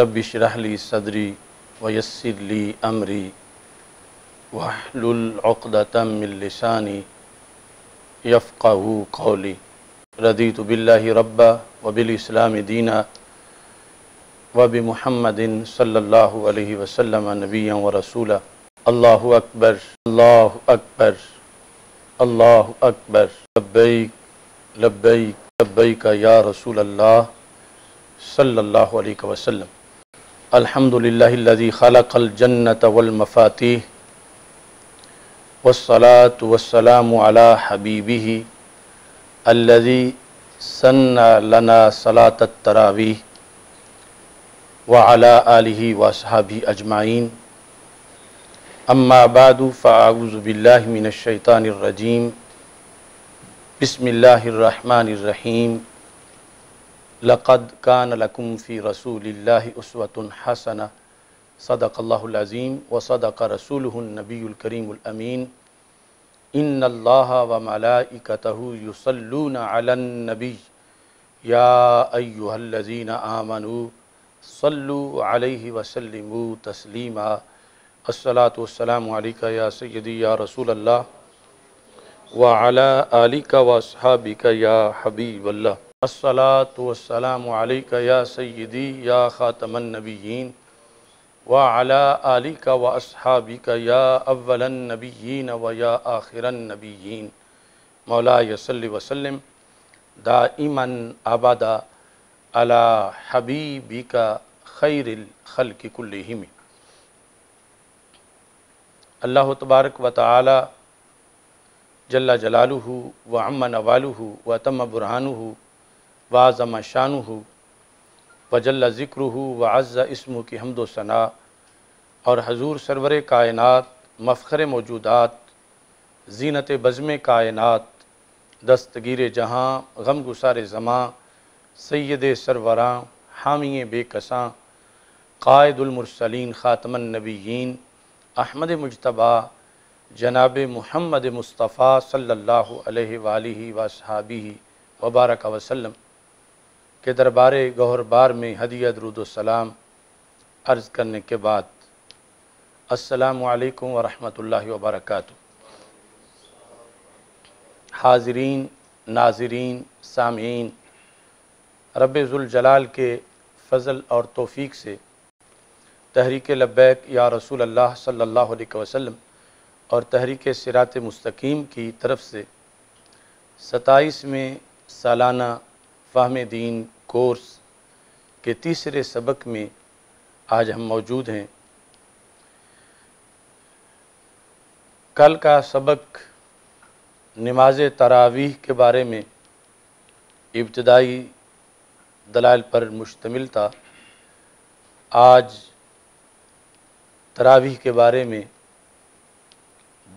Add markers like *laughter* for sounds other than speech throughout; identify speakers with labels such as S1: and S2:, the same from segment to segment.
S1: रबिशरहली सदरी वयसरली अमरी वाहलतमिलसानी यफ़ा कौली रदी तो बिल्ला रब्बा वबिलस्लाम दीना वब महमदिन सल्ला वसलम नबिया व रसूला अल्लाह अकबर अल्लाह अकबर अल्लाह अकबर लब्बई लब्बई लब्बई का या रसूल अल्लाह सल्लल्लाहु अलैहि वसल्लम अल्हम्दुलिल्लाहिल्लज़ी खलक़ल जन्नत वल वसलात वसलाम वस्सलामु अला हबीबिही अल्लज़ी सन्ना सलात तरावी व अला आलिही व अजमाइन अम्मा बादु फ़ाऊज़ु बिल्लाहि रजीम बिस्मिल्लाहिर रहीम लक़द कान लकुम फ़ी रसूल उसवतन हसन सदक़ल्लाज़ीम व सदक़ रसूल नबीकरीमीन इन अल्लाह व मलाइकत युसल्लून अलनबी या अयुहल्लजीन आमनु सल्लु अलैहि वसल्लम तस्लीमा अस्सलातु वस्सलामु अलैका या सय्यदी या रसूल अल्लाह व अला आलिका व अस्हाबिका या हबीबल्लाह असलातम या सैदी या ख़ातमनबीन व अला आली का व का या अव्वलनबीन व या आखिरनबीन मौला यसल्ल वसलम दा ईमन आबादा अला हबीबी का खैरिल खल कुल्लिम अल्लाह तबारक व तला जल्ला जलालू व अमन वालू व तम बुरहानू वाज़म शान वजल ज़िक्र हो वज़ा इसम की हमदोसना और हजूर सरवर कायनत मफ़र मौजूदात जीनत बज़म कायनत दस्तगीर जहाँ गम गुसार ज़मां सैद सरवरां हामी बेकसां कायदुलमरसलिन ख़ातमनबीन अहमद मुशतबा जनाब महमद मुस्तफ़ा सल्ला वसहाबी वबारक वसलम के दरबार गौहर बार में हदिया दरुदसलाम अर्ज़ करने के बाद असलकम वरहमल वबरक हाजरीन नाजरीन सामीन रबाल के फ़ज़ल और तोफ़ी से तहरीक लब्बैक या रसूल अल्लाह अलैहि वसल्लम और तहरीक सिरात मस्तकीम की तरफ से सताईसवें सालाना फ़ाहम दीन कोर्स के तीसरे सबक में आज हम मौजूद हैं कल का सबक नमाज तरावीह के बारे में इब्तदाई दलाल पर मुश्तमिल था आज तरावीह के बारे में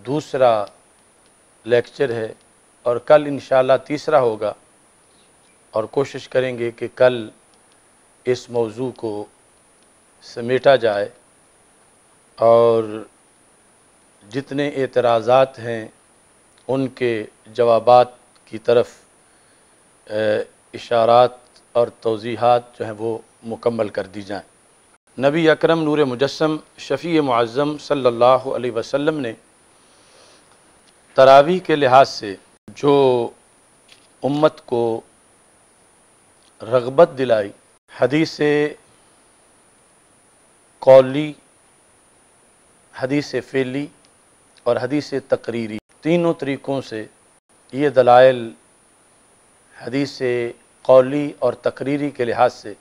S1: दूसरा लेक्चर है और कल इन तीसरा होगा और कोशिश करेंगे कि कल इस मौजू को समेटा जाए और जितने एतराज़ात हैं उनके जवाबात की तरफ इशारात और तोज़ीहत जो हैं वो मुकम्मल कर दी जाएं नबी अकरम नूर मुजस्म शफ़ी मज़म सल्ला वसम ने तरावी के लिहाज से जो उम्मत को रगबत दिलाई हदीस कौली हदीस फ़ेली और हदीस तकरीरी तीनों तरीक़ों से ये दलाइल हदीस कौली और तकरीरी के लिहाज से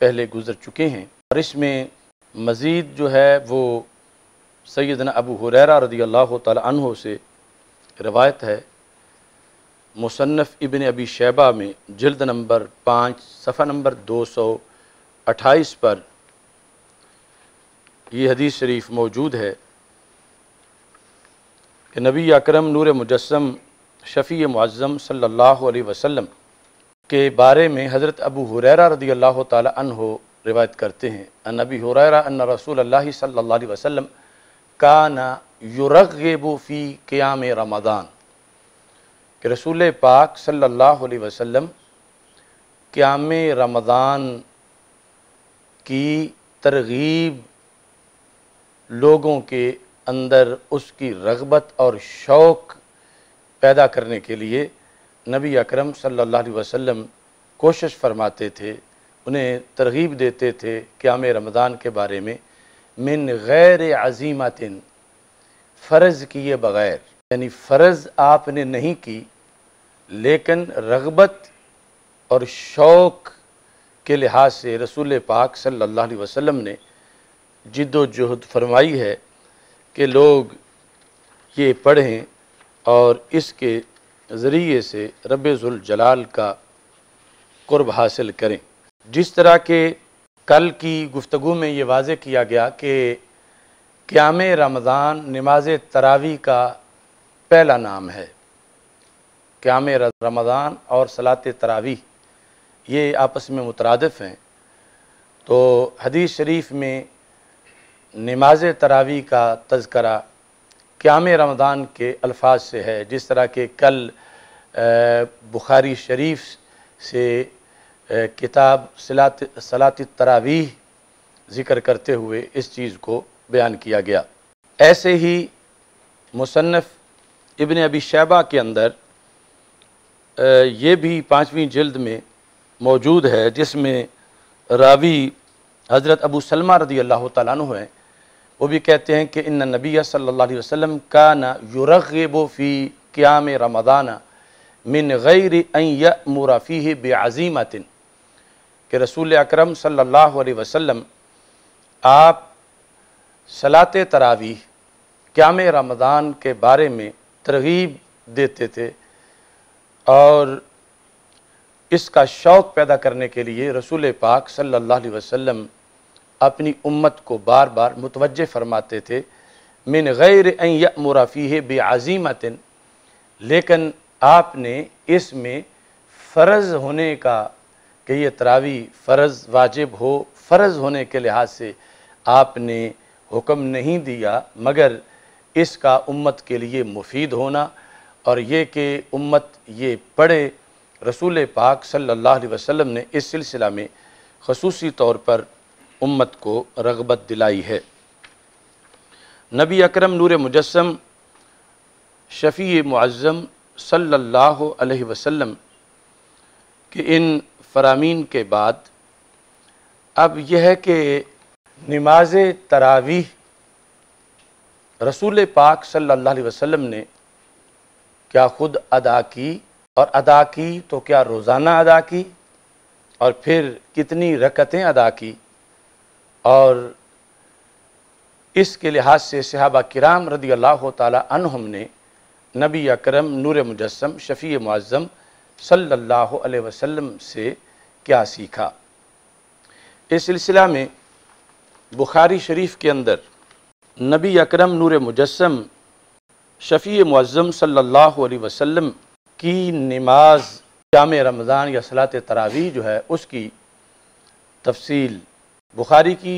S1: पहले गुज़र चुके हैं और इसमें मज़ीद जो है वो सैदना अबू हुररा रदी अल्लाह तहों से रवायत है मुसनफ़ इबन अबी शैबा में जल्द नंबर पाँच सफ़ा नंबर दो सौ अट्ठाईस पर यह हदीस शरीफ मौजूद है कि नबी अकरम नूर मुजस्म शफ़ी मुआज़म सल्ला वसम के बारे में हज़रत अबू हुरैरा रदी अल्लाह हो रिवायत करते हैं नबी हुरैरा रसूल अल्लाह सल्लल्लाहु अलैहि का ना युरगबू फ़ी क़्याम रमदान कि रसूल पाक सल्लल्लाहु अलैहि वसल्लम क़्याम रमज़ान की तरगीब लोगों के अंदर उसकी रगबत और शौक़ पैदा करने के लिए नबी अकरम सल्लल्लाहु अलैहि वसल्लम कोशिश फरमाते थे उन्हें तरगीब देते थे क़्याम रमज़ान के बारे में मिन गैर अजीमतिन फ़र्ज़ किए बग़ैर यानी फ़र्ज़ आपने नहीं की लेकिन रगबत और शौक़ के लिहाज से रसूल पाक सल्लल्लाहु अलैहि वसल्लम ने जिद्दोजहद फरमाई है कि लोग ये पढ़ें और इसके ज़रिए से जलाल का क़ुरब हासिल करें जिस तरह के कल की गुफ्तु में ये वाज किया गया कि क्याम रमज़ान नमाज तरावी का पहला नाम है क़्याम रमज़ान और सलात तरावी ये आपस में मुतरदफ़ हैं तो हदीस शरीफ में नमाज तरावी का तस्करा क़्याम रमज़ान के अल्फाज से है जिस तरह के कल बुखारी शरीफ से किताब सलात सलात तरावी ज़िक्र करते हुए इस चीज़ को बयान किया गया ऐसे ही मुसनफ़ इबन अबी शैबा के अंदर ये भी पाँचवीं जल्द में मौजूद है जिसमें रावी हज़रत अबू सलमा रदी अल्लाह तु है वो भी कहते हैं कि इन नबी सल्ला वसम का फी क्या क़्याम रमदाना मिन गैर मुराफ़ी आतिन के रसूल अक्रम सल्ला अलैहि आप सलात तरावी क़्याम रमदान के बारे में तरगीब देते थे और इसका शौक़ पैदा करने के लिए रसूल पाक सल्लल्लाहु अलैहि वसल्लम अपनी उम्मत को बार बार मुतवज फरमाते थे मिन गैर मुराफ़ी है बेआज़ीमतिन लेकिन आपने इसमें फ़र्ज़ होने का कि ये तरावी फ़र्ज़ वाजिब हो फ़र्ज़ होने के लिहाज से आपने हुक्म नहीं दिया मगर इसका उम्मत के लिए मुफीद होना और ये कि उम्मत ये पढ़े रसूल पाक सल्लल्लाहु अलैहि वसल्लम ने इस सिलसिला में खसूसी तौर पर उम्मत को रगबत दिलाई है नबी अकरम नूर मुजस्म शफ़ी मुआज़म सल्लल्लाहु अलैहि वसल्लम के इन फरामीन के बाद अब यह है कि नमाज तरावी रसूल पाक सल्लल्लाहु अलैहि वसल्लम ने क्या खुद अदा की और अदा की तो क्या रोज़ाना अदा की और फिर कितनी रकतें अदा की और इसके लिहाज से सहाबा किराम रदी अल्लाह तहम ने नबी अकरम नूर मुजस्म शफ़ी मुआज़म सल्लल्लाहु अलैहि वसल्लम से क्या सीखा इस सिलसिला में बुखारी शरीफ के अंदर नबी अकरम नूर मुजस्म शफ़ी मज़म सल्ला वसम की नमाज जाम रमज़ान या सलात तरावी जो है उसकी तफसील बुखारी की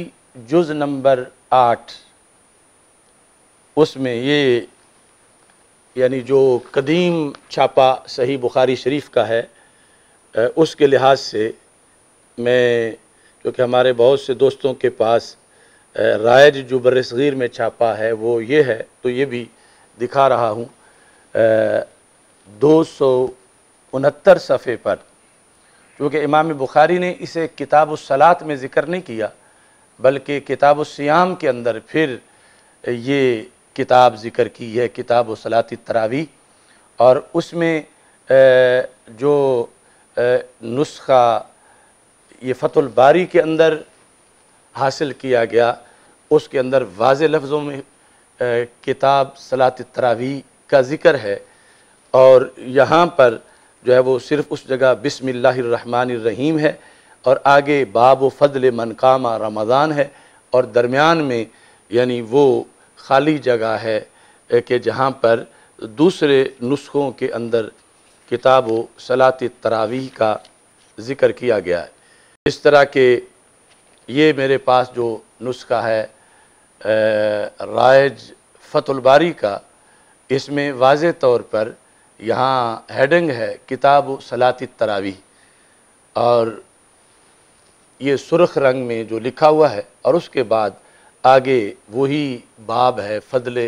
S1: जुज़ नंबर आठ उसमें ये यानी जो कदीम छापा सही बुखारी शरीफ का है उसके लिहाज से मैं क्योंकि हमारे बहुत से दोस्तों के पास रायज जो बरसगीर में छापा है वो ये है तो ये भी दिखा रहा हूँ दो सौ उनहत्तर सफ़े पर क्योंकि इमाम बुखारी ने इसे किताब सलात में ज़िक्र नहीं किया बल्कि किताब सियाम के अंदर फिर ये किताब ज़िक्र की है किताब सलाती तरावी और उसमें जो नुस्खा ये फतुल बारी के अंदर हासिल किया गया उसके अंदर वाज लफ्ज़ों में किताब सलात तरावी का ज़िक्र है और यहाँ पर जो है वो सिर्फ़ उस जगह बिसमीम है और आगे बाब फ़ल मनकामा रमज़ान है और दरमियान में यानी वो खाली जगह है कि जहाँ पर दूसरे नुस्खों के अंदर किताब सलात तरावी का ज़िक्र किया गया है इस तरह के ये मेरे पास जो नुस्खा है राइज फ़तुलबारी का इसमें वाज तौर पर यहाँ हेडिंग है किताब सलात तरावी और ये सुरख रंग में जो लिखा हुआ है और उसके बाद आगे वही बाब है फजल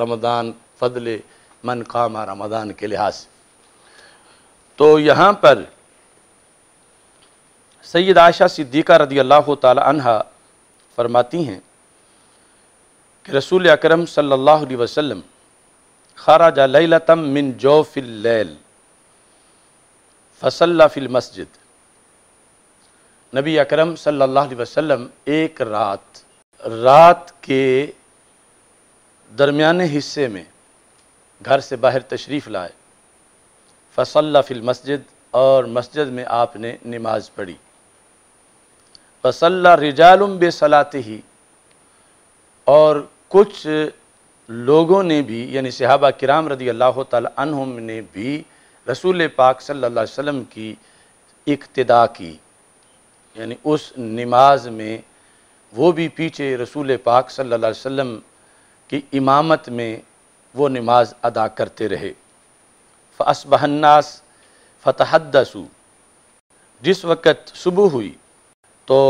S1: रमदान फजल मन कामा रमदान के लिहाज से तो यहाँ पर सैद आयशा सिद्दीक़ा रदी अल्लाह तह फरमाती हैं रसूल अकरम सल्लल्लाहु अलैहि वसल्लम खराजा लतम मिन जौफिल फसल्ला फिल मस्जिद नबी अकरम सल्लल्लाहु अलैहि वसल्लम एक रात रात के दरमियाने हिस्से में घर से बाहर तशरीफ़ लाए फसल्ला फिल मस्जिद और मस्जिद में आपने नमाज पढ़ी फसल्ला रिजालम सलाते ही और कुछ लोगों ने भी यानी सहाबा किराम रदी अल्लाह तहम ने भी रसूल पाक सल्ला अलैहि की इक्तदा की यानी उस नमाज में वो भी पीछे रसूल पाक सल्ला वम की इमामत में वो नमाज अदा करते रहे फ़सबहन्नास फतहदसु जिस वक़्त सुबह हुई तो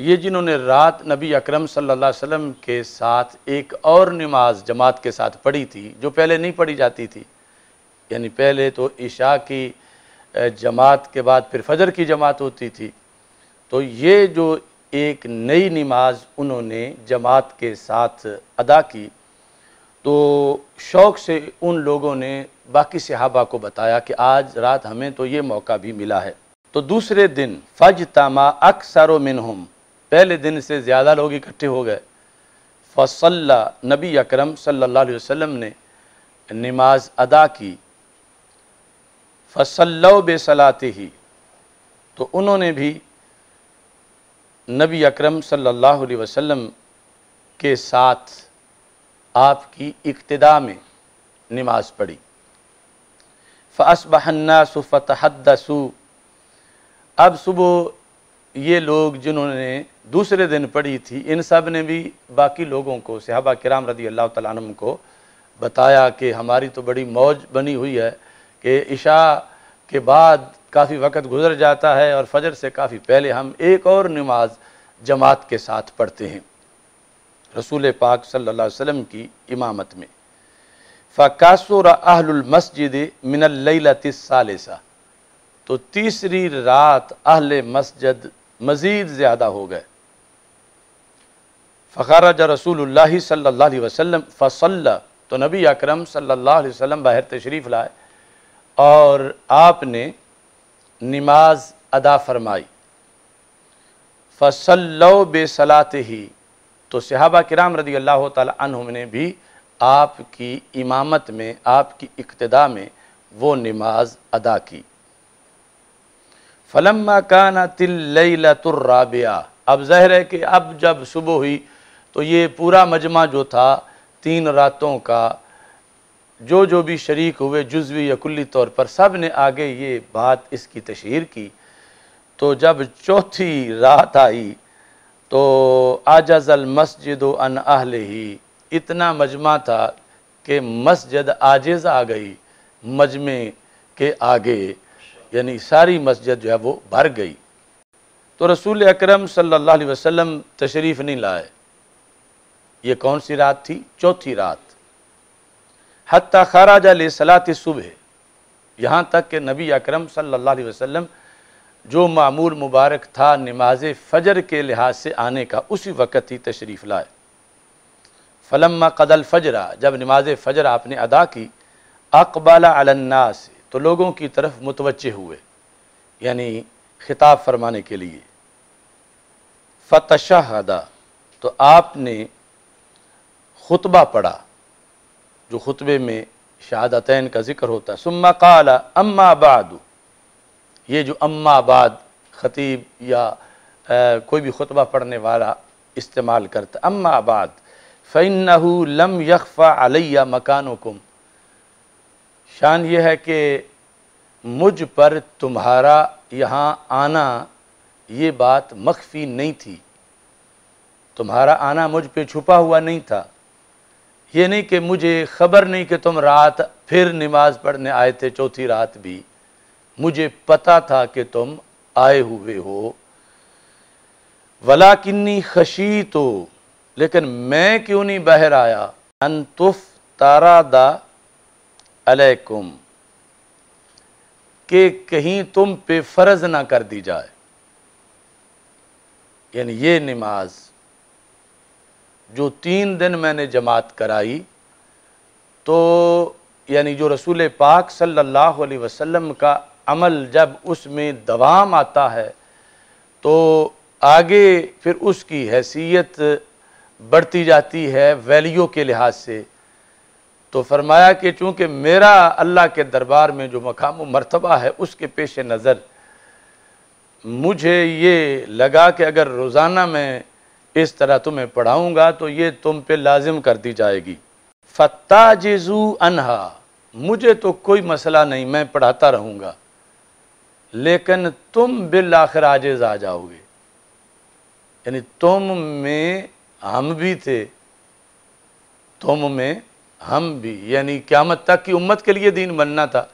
S1: ये जिन्होंने रात नबी अकरम सल्लल्लाहु अलैहि वसल्लम के साथ एक और नमाज जमात के साथ पढ़ी थी जो पहले नहीं पढ़ी जाती थी यानी पहले तो ईशा की जमात के बाद फिर फजर की जमात होती थी तो ये जो एक नई नमाज उन्होंने जमात के साथ अदा की तो शौक़ से उन लोगों ने बाकी सहाबा को बताया कि आज रात हमें तो ये मौका भी मिला है तो दूसरे दिन फ़ज तामा अक्सर मिनहम पहले दिन से ज़्यादा लोग इकट्ठे हो गए फसल्ला नबी अकरम सल्लल्लाहु अलैहि वसल्लम ने नमाज अदा की फसल्लो बेसलाते ही तो उन्होंने भी नबी अकरम सल्लल्लाहु अलैहि वसल्लम के साथ आपकी इक्तदा में नमाज पढ़ी फ़सबहन्नासु फ़तहदसु अब सुबह ये लोग जिन्होंने दूसरे दिन पढ़ी थी इन सब ने भी बाकी लोगों को सहाबा कराम रदी अल्लाह तम को बताया कि हमारी तो बड़ी मौज बनी हुई है कि इशा के बाद काफ़ी वक्त गुजर जाता है और फजर से काफ़ी पहले हम एक और नमाज जमात के साथ पढ़ते हैं रसूल पाक सल्ला वम की इमामत में फ़कासुर अहलमस्जिद मिनल्लतिसालसा तो तीसरी रात अहल मस्जिद मज़ीद ज़्यादा हो गए फ़ारज रसूल सल्ला वसम फ़सल तो नबी अक्रम सल्लाम बाहर तशरीफ़ लाए और आपने नमाज अदा फरमाई फ़सल्लो बेसलात ही तो सिहाबा कराम रदी अल्लाह तुम ने भी आपकी इमामत में आपकी इकतदा में वो नमाज अदा की फलम्मा काना तिल्लतुर्राबिया अब जहर है कि अब जब सुबह हुई तो ये पूरा मजमा जो था तीन रातों का जो जो भी शरीक हुए जुजवी या कुल्ली तौर पर सब ने आगे ये बात इसकी तशहर की तो जब चौथी रात आई तो आजाजल मस्जिद अन अहले ही इतना मजमा था कि मस्जिद आजेज़ आ गई मजमे के आगे यानी सारी मस्जिद जो है वो भर गई तो रसूल अकरम सल्लल्लाहु अलैहि वसल्लम तशरीफ़ नहीं लाए ये कौन सी रात थी चौथी रात हती खराज सलात सुबह यहाँ तक कि नबी अकरम सल्लल्लाहु अलैहि वसल्लम जो मामूल मुबारक था नमाज फ़जर के लिहाज से आने का उसी वक़्त ही तशरीफ़ लाए फ़लम कदल फ़जरा जब नमाज फ़जर आपने अदा की अकबाला अलन्ना से तो लोगों की तरफ मुतवजह हुए यानी खिताब फरमाने के लिए फ़तशहदा तो आपने खुतबा पढ़ा जो खुतबे में शहादतैन का जिक्र होता है सुम्मा काला अम्मा बाद ये जो अम्मा बाद ख़तीब या आ, कोई भी खुतबा पढ़ने वाला इस्तेमाल करता अम्मा बाद फ़ैन लम यखफ़ा अलैया मकानकुम शान यह है कि मुझ पर तुम्हारा यहाँ आना ये बात मख्फी नहीं थी तुम्हारा आना मुझ पे छुपा हुआ नहीं था ये नहीं कि मुझे ख़बर नहीं कि तुम रात फिर नमाज पढ़ने आए थे चौथी रात भी मुझे पता था कि तुम आए हुए हो वला किन्नी खशी तो लेकिन मैं क्यों नहीं बहर आया अनतुफ तारा दा अलैकुम के कहीं तुम पे फ़र्ज़ ना कर दी जाए यानी ये नमाज जो तीन दिन मैंने जमात कराई तो यानी जो रसूल पाक सल्लल्लाहु अलैहि वसल्लम का अमल जब उसमें दवाम आता है तो आगे फिर उसकी हैसियत बढ़ती जाती है वैल्यू के लिहाज से तो फरमाया कि चूंकि मेरा अल्लाह के दरबार में जो मकाम मरतबा है उसके पेश नज़र मुझे ये लगा कि अगर रोज़ाना मैं इस तरह तुम्हें पढ़ाऊँगा तो ये तुम पे लाजिम कर दी जाएगी फ़त्ता जेजू अनहा मुझे तो कोई मसला नहीं मैं पढ़ाता रहूँगा लेकिन तुम बिल आखिर आजेज आ जाओगे यानी तुम में हम भी थे तुम में हम भी यानी क़्यामत तक की उम्मत के लिए दीन बनना था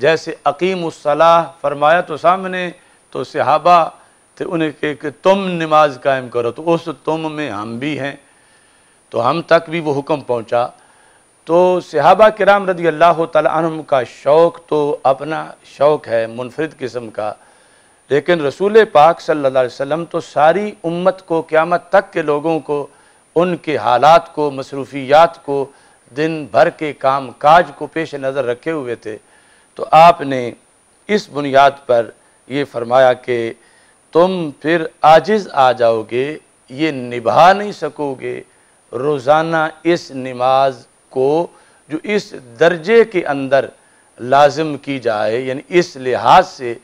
S1: जैसे अकीम उसलाह फरमाया तो सामने तो सिहाबा तो उन्हें कह के तुम नमाज कायम करो तो उस तुम में हम भी हैं तो हम तक भी वो हुक्म पहुँचा तो सहाबा कराम रदी अल्लाह तम का शौक़ तो अपना शौक़ है मुनफरद किस्म का लेकिन रसूल पाक सल्ला अलैहि तो सारी उम्मत को क़्यामत तक के लोगों को उनके हालात को मसरूफियात को दिन भर के काम काज को पेश नज़र रखे हुए थे तो आपने इस बुनियाद पर ये फरमाया कि तुम फिर आजिज़ आ जाओगे ये निभा नहीं सकोगे रोज़ाना इस नमाज को जो इस दर्जे के अंदर लाजम की जाए यानी इस लिहाज से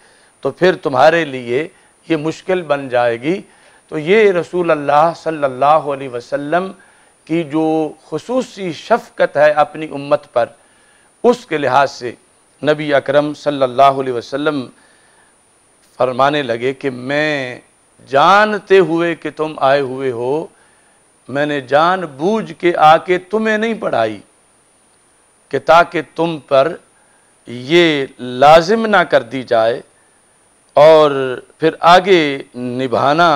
S1: तो फिर तुम्हारे लिए ये मुश्किल बन जाएगी तो ये रसूल अल्लाह सल्लल्लाहु अलैहि वसल्लम की जो खसूसी शफकत है अपनी उम्मत पर उसके लिहाज से नबी अकरम सल्लल्लाहु अलैहि वसल्लम फरमाने लगे कि मैं जानते हुए कि तुम आए हुए हो मैंने जान बूझ के आके तुम्हें नहीं पढ़ाई कि ताकि तुम पर ये लाजिम ना कर दी जाए और फिर आगे निभाना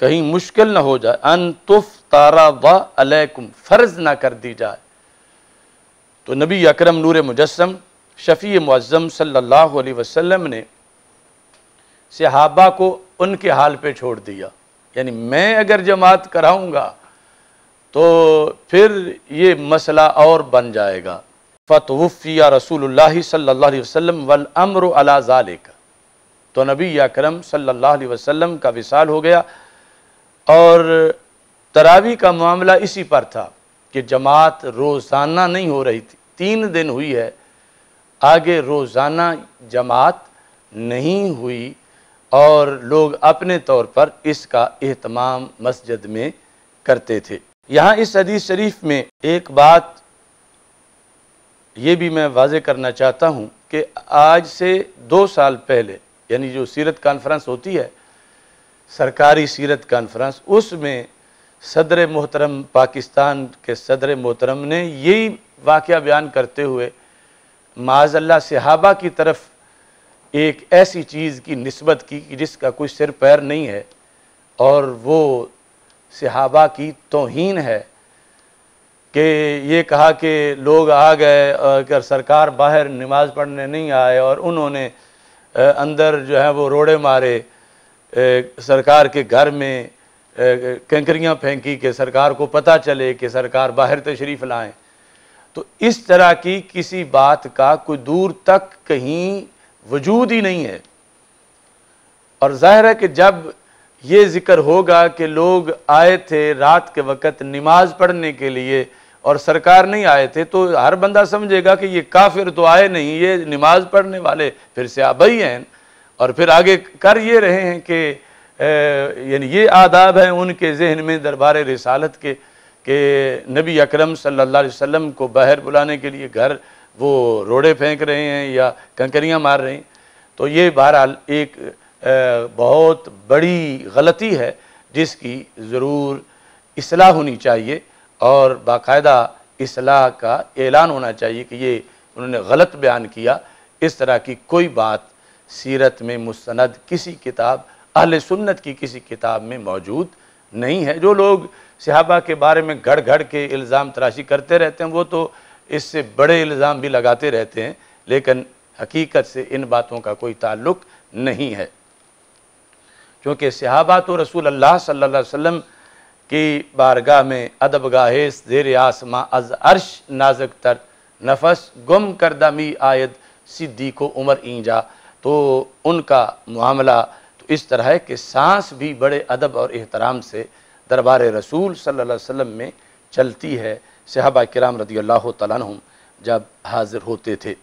S1: कहीं मुश्किल ना हो जाए अन तुफ तारा वाह अलैकुम फ़र्ज़ ना कर दी जाए तो नबी अकरम नूर मुजस्म शफ़ी मुज़म सल्लल्लाहु अलैहि वसल्लम ने सहाबा को उनके हाल पे छोड़ दिया यानी मैं अगर जमात कराऊंगा तो फिर ये मसला और बन जाएगा फ़तवफ़िया रसूल सल्ला वसम वल अमर अला ज़ालिक तो नबी अकरम सल्लल्लाहु अलैहि वसल्लम का विसाल हो गया और तरावी का मामला इसी पर था कि जमात रोज़ाना नहीं हो रही थी तीन दिन हुई है आगे रोज़ाना जमात नहीं हुई और लोग अपने तौर पर इसका अहतमाम मस्जिद में करते थे यहाँ इस हदीस शरीफ में एक बात ये भी मैं वाजे करना चाहता हूँ कि आज से दो साल पहले यानी जो सीरत कॉन्फ्रेंस होती है सरकारी सीरत कॉन्फ्रेंस उसमें सदर मोहतरम पाकिस्तान के सदर मोहतरम ने यही वाक़ बयान करते हुए माजल्ला सहाबा की तरफ एक ऐसी चीज़ की नस्बत की कि जिसका कोई सिर पैर नहीं है और वो सहाबा की तोहन है कि ये कहा कि लोग आ गए अगर सरकार बाहर नमाज पढ़ने नहीं आए और उन्होंने अंदर जो है वो रोड़े मारे सरकार के घर में कंकरियाँ फेंकी कि सरकार को पता चले कि सरकार बाहर तशरीफ़ लाए तो इस तरह की किसी बात का कोई दूर तक कहीं वजूद ही नहीं है और जाहिर है कि जब ये जिक्र होगा कि लोग आए थे रात के वक़्त नमाज पढ़ने के लिए और सरकार नहीं आए थे तो हर बंदा समझेगा कि ये काफिर तो आए नहीं ये नमाज पढ़ने वाले फिर से आबई हैं और फिर आगे कर ये रहे हैं कि यानी ये आदाब हैं उनके जहन में दरबार रसालत के के नबी अकरम सल्लल्लाहु अलैहि वसल्लम को बाहर बुलाने के लिए घर वो रोड़े फेंक रहे हैं या कंकरियाँ मार रहे हैं तो ये बहरहाल एक बहुत बड़ी गलती है जिसकी ज़रूर असलाह होनी चाहिए और बाकायदा असलाह का ऐलान होना चाहिए कि ये उन्होंने गलत बयान किया इस तरह की कोई बात सीरत में मुस्ंद किसी किताब अहल सुन्नत की किसी किताब में मौजूद नहीं है जो लोग सहाबा के बारे में घड़ घड़ के इल्ज़ाम तराशी करते रहते हैं वो तो इससे बड़े इल्ज़ाम भी लगाते रहते हैं लेकिन हकीकत से इन बातों का कोई ताल्लुक नहीं है क्योंकि सहाबा तो रसूल अल्लाह सल्लल्लाहु अलैहि वसल्लम की बारगाह में अदब गाहेस जेर आसमा अज अर्श नाजक तर नफस गुम करदा मी आयद सिद्दीक उमर ईंजा तो उनका मामला तो इस तरह के सांस भी बड़े अदब और एहतराम से दरबार रसूल सल्लल्लाहु अलैहि वसल्लम में चलती है सहाबा कराम रदी अल्लाह तुम जब हाज़िर होते थे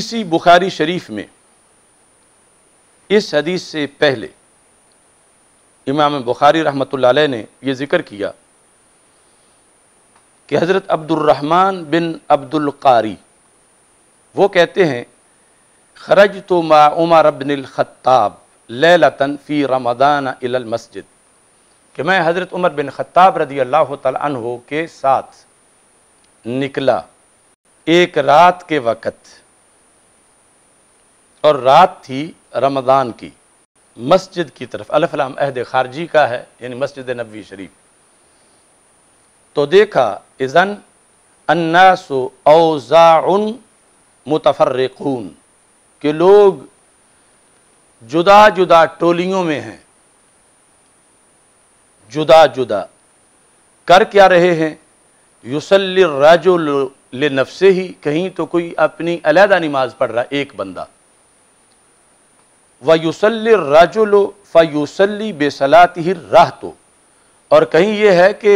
S1: इसी बुखारी शरीफ में इस हदीस से पहले इमाम बुखारी रहमत ने यह ज़िक्र किया कि हज़रत अब्दुलरहमान बिन अब्दुल कारी वो कहते हैं खरज तो मा उमर खत्ताब लतन फ़ी रमदान मस्जिद कि मैं हज़रत उमर बिन ख़त्ताब रदी अल्लाह तहो के साथ निकला एक रात के वक़्त और रात थी रमदान की मस्जिद की तरफ अलफ़लाम अहद खारजी का है यानी मस्जिद नबी शरीफ तो देखा इज़न अन्नासो औज़ाउन मुतफ़रकून के लोग जुदा जुदा टोलियों में हैं जुदा जुदा कर क्या रहे हैं युसल राजो ले नफसे ही कहीं तो कोई अपनी अलहदा नमाज पढ़ रहा एक बंदा व युसल राजुलो फ़युसली बेसलात ही राह तो और कहीं यह है कि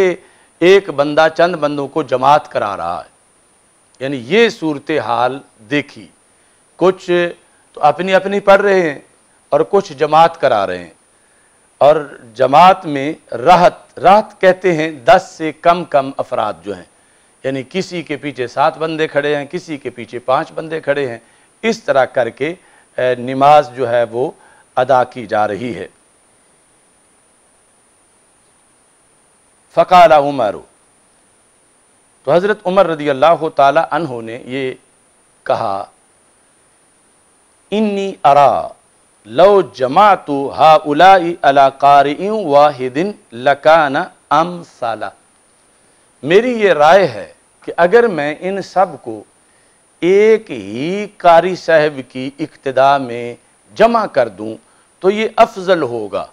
S1: एक बंदा चंद बंदों को जमात करा रहा है यानी ये सूरत हाल देखी कुछ तो अपनी अपनी पढ़ रहे हैं और कुछ जमात करा रहे हैं और जमात में राहत राहत कहते हैं दस से कम कम अफराद जो हैं यानी किसी के पीछे सात बंदे खड़े हैं किसी के पीछे पाँच बंदे खड़े हैं इस तरह करके नमाज जो है वो अदा की जा रही है फ़काला उमर तो हज़रत उमर रदी अल्लाह तला ने ये कहा इन्नी अरा लो जमा तो हा उलाकार वाहिदिन लकाना अम साला मेरी ये राय है कि अगर मैं इन सब को एक ही कारी साहब की इक्तदा में जमा कर दूं तो ये अफजल होगा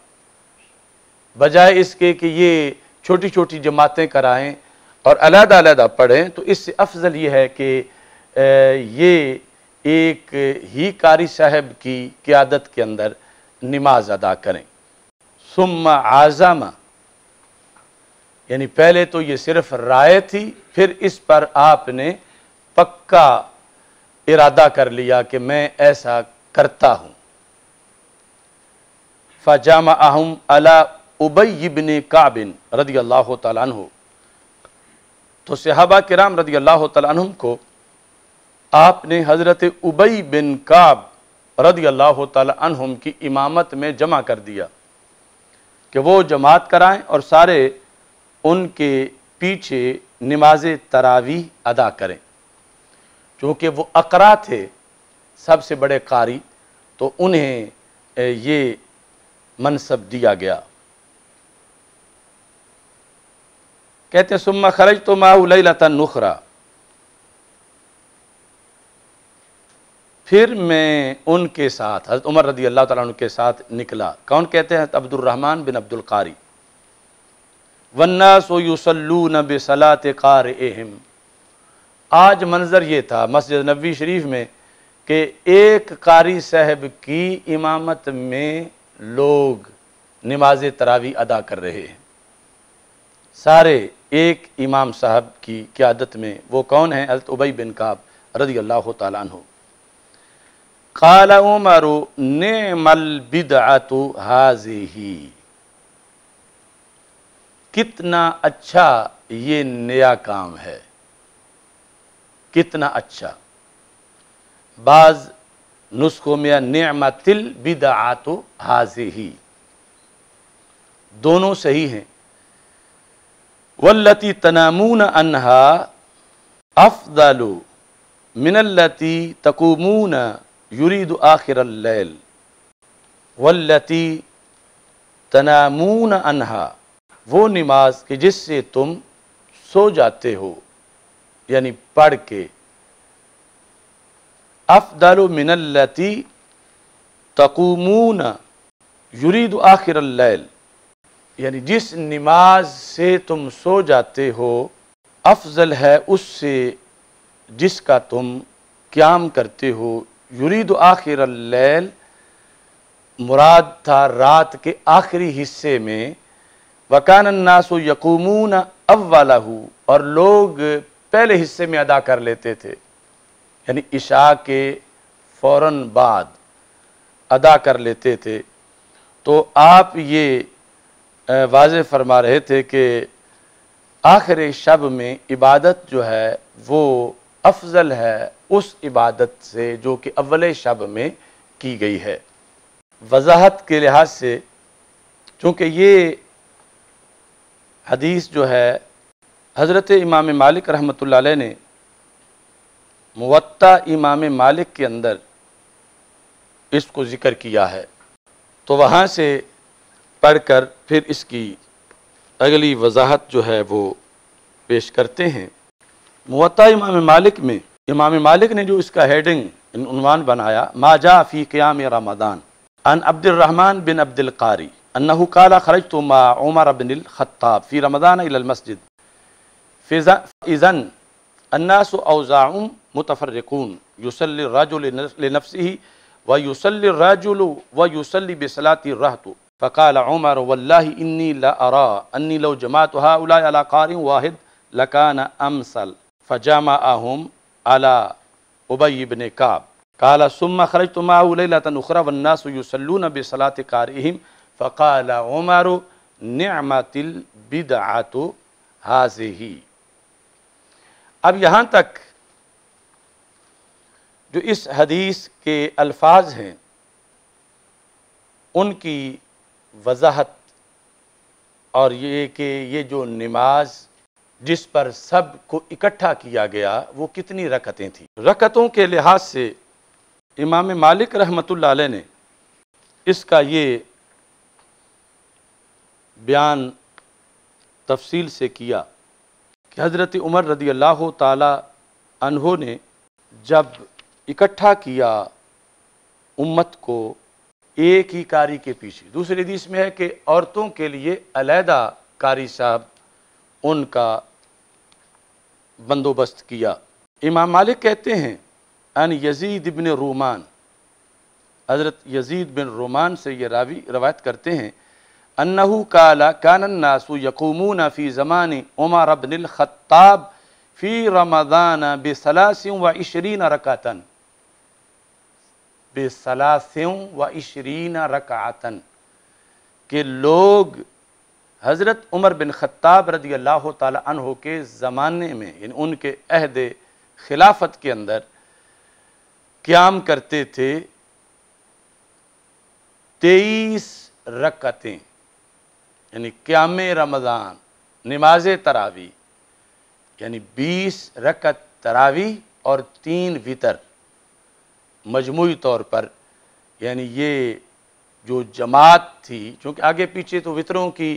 S1: बजाय इसके कि ये छोटी छोटी जमातें कराएं और अलहदा अलहदा पढ़ें तो इससे अफजल ये है कि ये एक ही कारी साहब की क्यादत के अंदर नमाज अदा करें सुम आज़म यानी पहले तो ये सिर्फ राय थी फिर इस पर आपने पक्का इरादा कर लिया कि मैं ऐसा करता हूँ फ़जाम अहम अला उबई इबन काबिन रदी अल्लाह तु तो सहाबा कराम रदी अल्लाह तुम को आपने हज़रत उबई बिन काब रदी अल्लाह तहम की इमामत में जमा कर दिया कि वो जमात कराएं और सारे उनके पीछे नमाज तरावी अदा करें चूँकि वो अकरा थे सबसे बड़े कारी तो उन्हें ये मनसब दिया गया कहते सुम्मा खरज तो लता नुखरा फिर मैं उनके साथ हज़रत उमर रदी अल्लाह तला के साथ निकला कौन कहते हैं अब्दुलरहमान बिन अब्दुल कारी वन्ना सो यूसलू नब सलात कार एहम आज मंज़र ये था मस्जिद नबी शरीफ में कि एक कारी साहब की इमामत में लोग नमाज तरावी अदा कर रहे हैं सारे एक इमाम साहब की क्यादत में वो कौन है अलतुबई बिन काब रदी अल्लाह तु काल उमर नेमल बिदआतु हाजी कितना अच्छा ये नया काम है कितना अच्छा बाज़ नुस्खों में नमतिल बिदआत हाजी दोनों सही हैं वल्लती तनामून अनहा अफदलु मिनल्लती तकुमून युरीद आखिर वल्लती तनामून अनहा वो नमाज कि जिससे तुम सो जाते हो यानी पढ़ के अफदल मिनल्लती तकूमून युरीद आखिर यानी जिस नमाज से तुम सो जाते हो अफजल है उससे जिसका तुम क्याम करते हो युरीद आखिर लैल मुराद था रात के आखिरी हिस्से में वकान नासु यकूमून हूँ और लोग पहले हिस्से में अदा कर लेते थे यानी इशा के फ़ौर बाद अदा कर लेते थे तो आप ये वाज फरमा रहे थे कि आखिर शब में इबादत जो है वो अफजल है उस इबादत से जो कि अव्वल शब में की गई है वजाहत के लिहाज से चूँकि ये हदीस जो है हज़रत इमाम मालिक रहमत ने मुवत्ता इमाम मालिक के अंदर इसको ज़िक्र किया है तो वहाँ से पढ़कर फिर इसकी अगली वजाहत जो है वो पेश करते हैं मुवत्ता इमाम मालिक में इमाम मालिक ने जो इसका हेडिंग उनवान बनाया माजा फ़ी क़्याम रमदान अन अब्दुलरहमान बिन अब्दुल्कारी अन्नहु काला खरज तो मा उमर बिन ख़त्ताब फ़ी रमदान मस्जिद फ़िज़न अन्नास अवज़ाउम मुतफ़रकून युसल व युसल व युसल रहतु फ़काल उमर अन्नी लो जमात हाउला वाहिद लकान अमसल फ़जामा अला उबई इबन काब काला सुम खरज तुमाउलतनखरा वन्नासल्लून बसलात कारम फ़काला उमर नमातिल बिदआतो हाज ही अब यहाँ तक जो इस हदीस के अल्फाज हैं उनकी वजाहत और ये कि ये जो नमाज़ जिस पर सब को इकट्ठा किया गया वो कितनी रकतें थी रकतों के लिहाज से इमाम मालिक रहमतुल्लाह ने इसका ये बयान तफसील से किया कि हज़रत उमर रदी अल्लाह तहों ने जब इकट्ठा किया उम्मत को एक ही कारी के पीछे दूसरे हदीस में है कि औरतों के लिए अलहदा कारी साहब उनका बंदोबस्त किया इमाम मालिक कहते हैं अन यजीद बिन रोमान हज़रत यजीद बिन रोमान से ये रावी रवायत करते हैं अन्नहू काला कानन्नासु यकूमून फ़ी ज़मान उमर अबन ख़त्ताब फ़ी रमदान बेसलासियों व इशरीन रकातन बेसलासियों व इशरीन रकातन के लोग हज़रत उमर बिन ख़त्ताब रदी अल्लाह तहो के ज़माने में इन उनके अहद खिलाफत के अंदर क्याम करते थे तेईस रकतें यानी क्याम रमज़ान नमाज तरावी यानी बीस रकत तरावी और तीन वितर मजमू तौर पर यानी ये जो जमात थी चूँकि आगे पीछे तो वितरों की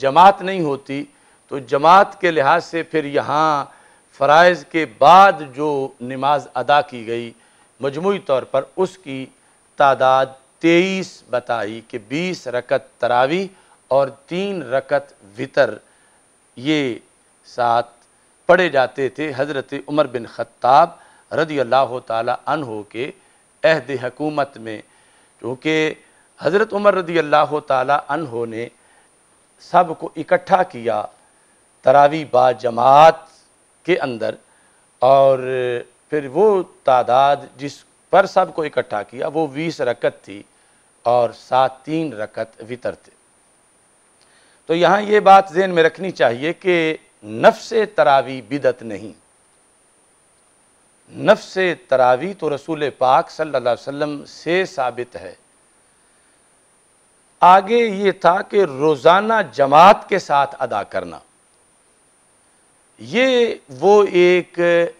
S1: जमात नहीं होती तो जमात के लिहाज से फिर यहाँ फ़रज़ के बाद जो नमाज अदा की गई मजमू तौर पर उसकी तादाद तेईस बताई कि बीस रकत तरावी और तीन रकत वितर ये साथ पढ़े जाते थे हज़रत उमर बिन ख़त्ताब रदी अल्लाह हो के अहद हकूमत में क्योंकि हज़रत उमर रदी अल्लाह तहो ने सब को इकट्ठा किया तरावी बा जमात के अंदर और फिर वो तादाद जिस पर सब को इकट्ठा किया वो बीस रकत थी और सात तीन रकत वितर थे तो यहाँ ये बात जेन में रखनी चाहिए कि नफ्स तरावी बिदत नहीं नफ्स तरावी तो रसूल पाक सल्लल्लाहु अलैहि वसल्लम से साबित है आगे ये था कि रोज़ाना जमात के साथ अदा करना ये वो एक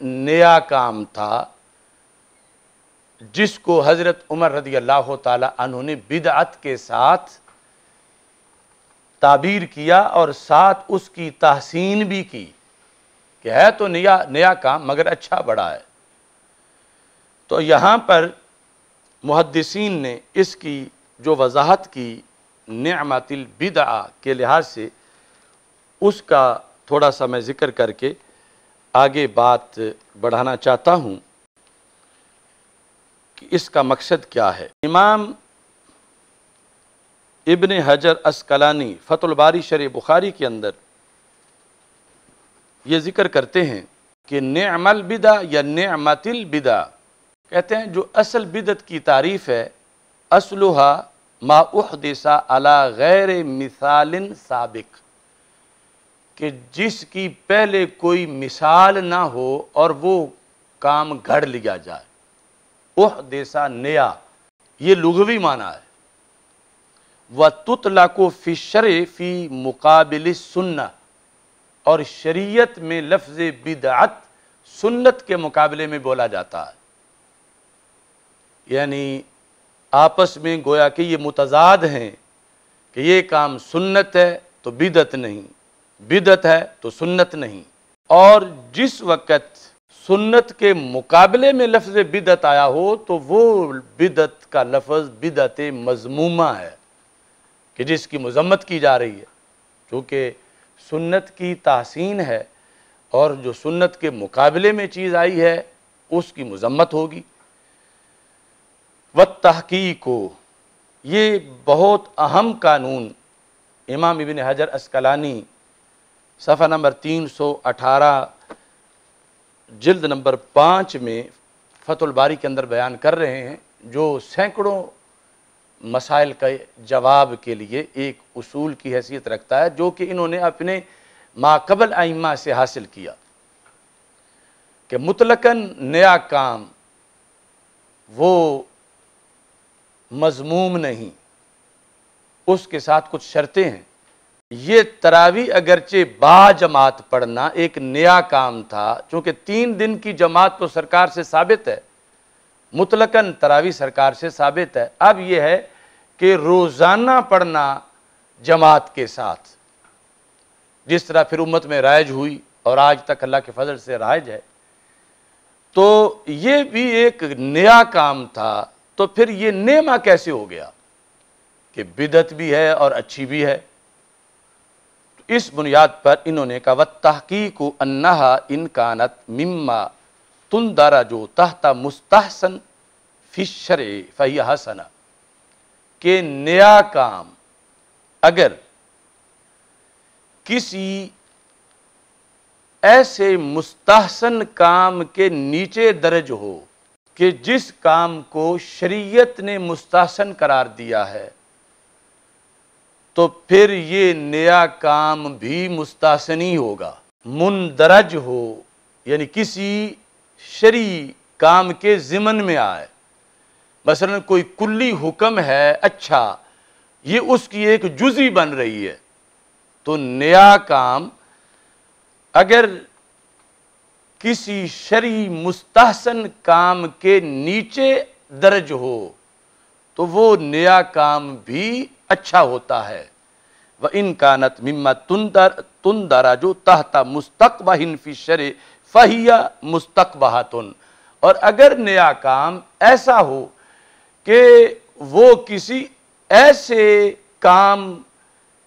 S1: नया काम था जिसको हज़रत उमर रदी अल्लाह तु ने बिदअत के साथ ताबीर किया और साथ उसकी तहसीन भी की कि है तो नया नया काम मगर अच्छा बड़ा है तो यहाँ पर मुहदसिन ने इसकी जो वजाहत की नमतिल बिदा के लिहाज से उसका थोड़ा सा मैं ज़िक्र करके आगे बात बढ़ाना चाहता हूँ कि इसका मकसद क्या है इमाम इबन हजर असकलानी फतुलबारी शर बुखारी के अंदर ये ज़िक्र करते हैं कि नमल बिदा या नमतिल बिदा कहते हैं जो असल बिदत की तारीफ़ है असलहा मा माउहदिसा अला गैर मिसालिन सबक कि जिसकी पहले कोई मिसाल ना हो और वो काम घड़ लिया जाए उह देसा नया ये लुघवी माना है व तुतलाको फिशर फ़ी मुकाबिल सुन्ना और शरीयत में लफ्ज़ बिदअत सुन्नत के मुकाबले में बोला जाता है यानी आपस में गोया कि ये मुतजाद हैं कि ये काम सुन्नत है तो बिदत नहीं बिदत है तो सुन्नत नहीं और जिस वक़्त सुन्नत के मुकाबले में लफ्ज़ बिदत आया हो तो वो बिदत का लफ्ज़ बिदत मजमूमा है कि जिसकी मजम्मत की जा रही है क्योंकि सुन्नत की तहसीन है और जो सुन्नत के मुकाबले में चीज़ आई है उसकी मजम्मत होगी व को ये बहुत अहम कानून इमाम इबिन हजर अस्कलानी सफ़ा नंबर तीन सौ अठारह जल्द नंबर पाँच में फतुलबारी के अंदर बयान कर रहे हैं जो सैकड़ों मसाइल के जवाब के लिए एक उसूल की हैसियत रखता है जो कि इन्होंने अपने माकबल आइमा से हासिल किया कि मुतलकन नया काम वो मजमूम नहीं उसके साथ कुछ शर्तें हैं ये तरावी अगरचे बा जमात पढ़ना एक नया काम था क्योंकि तीन दिन की जमात तो सरकार से साबित है मुतलकन तरावी सरकार से साबित है अब यह है कि रोज़ाना पढ़ना जमात के साथ जिस तरह फिर उम्मत में राइज हुई और आज तक अल्लाह के फजल से राइज है तो ये भी एक नया काम था तो फिर ये नेमा कैसे हो गया कि बिदत भी है और अच्छी भी है तो इस बुनियाद पर इन्होंने कहा व तहकीक अन्ना इनकानत मिम्मा तुंदारा जो तहता मुस्तहसन फिशर फही हसना के नया काम अगर किसी ऐसे मुस्तहसन काम के नीचे दर्ज हो कि जिस काम को शरीयत ने मुस्तासन करार दिया है तो फिर ये नया काम भी मुस्तासनी होगा मुंदरज हो यानी किसी शरी काम के ज़िमन में आए मसलन कोई कुल्ली हुक्म है अच्छा ये उसकी एक जुजी बन रही है तो नया काम अगर किसी शरी मुस्तहसन काम के नीचे दर्ज हो तो वो नया काम भी अच्छा होता है इनका इनकानत मिम्मा तुंदर तुंदरा जो तहता मुस्तकबा हिनफी शर फ़हिया तुन और अगर नया काम ऐसा हो कि वो किसी ऐसे काम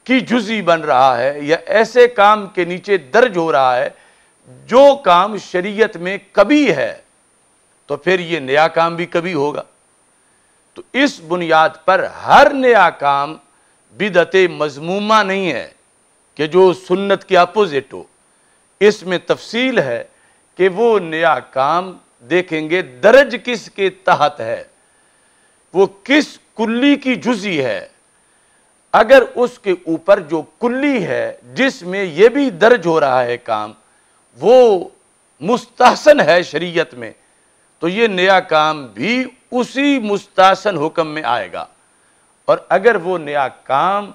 S1: की जुजी बन रहा है या ऐसे काम के नीचे दर्ज हो रहा है जो काम शरीयत में कभी है तो फिर ये नया काम भी कभी होगा तो इस बुनियाद पर हर नया काम बिदत मजमूमा नहीं है कि जो सुन्नत के अपोजिट हो इसमें तफसील है कि वो नया काम देखेंगे दर्ज किस के तहत है वो किस कुल्ली की जुजी है अगर उसके ऊपर जो कुल्ली है जिसमें यह भी दर्ज हो रहा है काम वो मुस्तासन है शरीयत में तो ये नया काम भी उसी मुस्तासन हुक्म में आएगा और अगर वो नया काम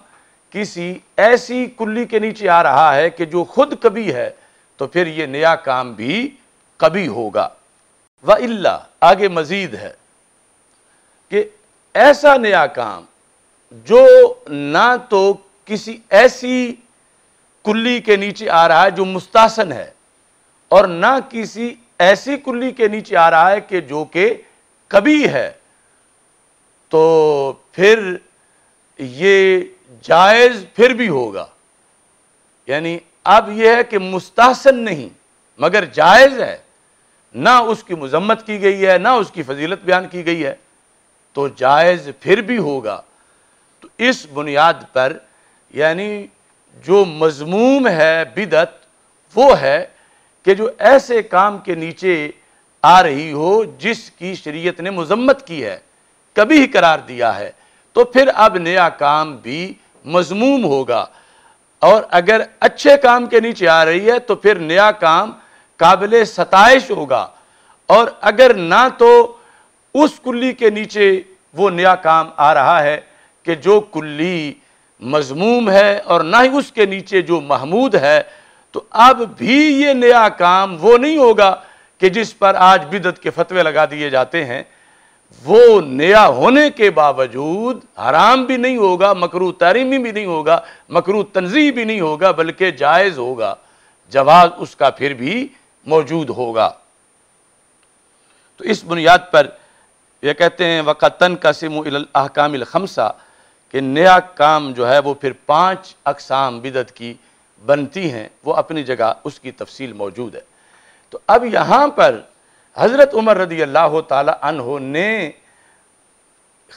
S1: किसी ऐसी कुल्ली के नीचे आ रहा है कि जो खुद कभी है तो फिर ये नया काम भी कभी होगा व इल्ला आगे मजीद है कि ऐसा नया काम जो ना तो किसी ऐसी कुल्ली के नीचे आ रहा है जो मुस्तासन है और ना किसी ऐसी कुल्ली के नीचे आ रहा है कि जो कि कभी है तो फिर ये जायज़ फिर भी होगा यानी अब यह है कि मुस्तासन नहीं मगर जायज़ है ना उसकी मजम्मत की गई है ना उसकी फजीलत बयान की गई है तो जायज़ फिर भी होगा तो इस बुनियाद पर यानी जो मजमूम है बिदत वो है कि जो ऐसे काम के नीचे आ रही हो जिसकी शरीयत ने मजम्मत की है कभी ही करार दिया है तो फिर अब नया काम भी मजमूम होगा और अगर अच्छे काम के नीचे आ रही है तो फिर नया काम काबिल सतश होगा और अगर ना तो उस कुल्ली के नीचे वो नया काम आ रहा है कि जो कुल्ली मजमूम है और ना ही उसके नीचे जो महमूद है तो अब भी ये नया काम वो नहीं होगा कि जिस पर आज बिदत के फतवे लगा दिए जाते हैं वो नया होने के बावजूद हराम भी नहीं होगा मकरू तारीमी भी नहीं होगा मकरू तनजी भी नहीं होगा बल्कि जायज़ होगा जवाब उसका फिर भी मौजूद होगा तो इस बुनियाद पर यह कहते हैं वक़तन का सिमकामिल खमसा कि नया काम जो है वो फिर पांच अकसाम बिदत की बनती हैं वो अपनी जगह उसकी तफसील मौजूद है तो अब यहाँ पर हज़रत उमर रदी अल्लाह तहो ने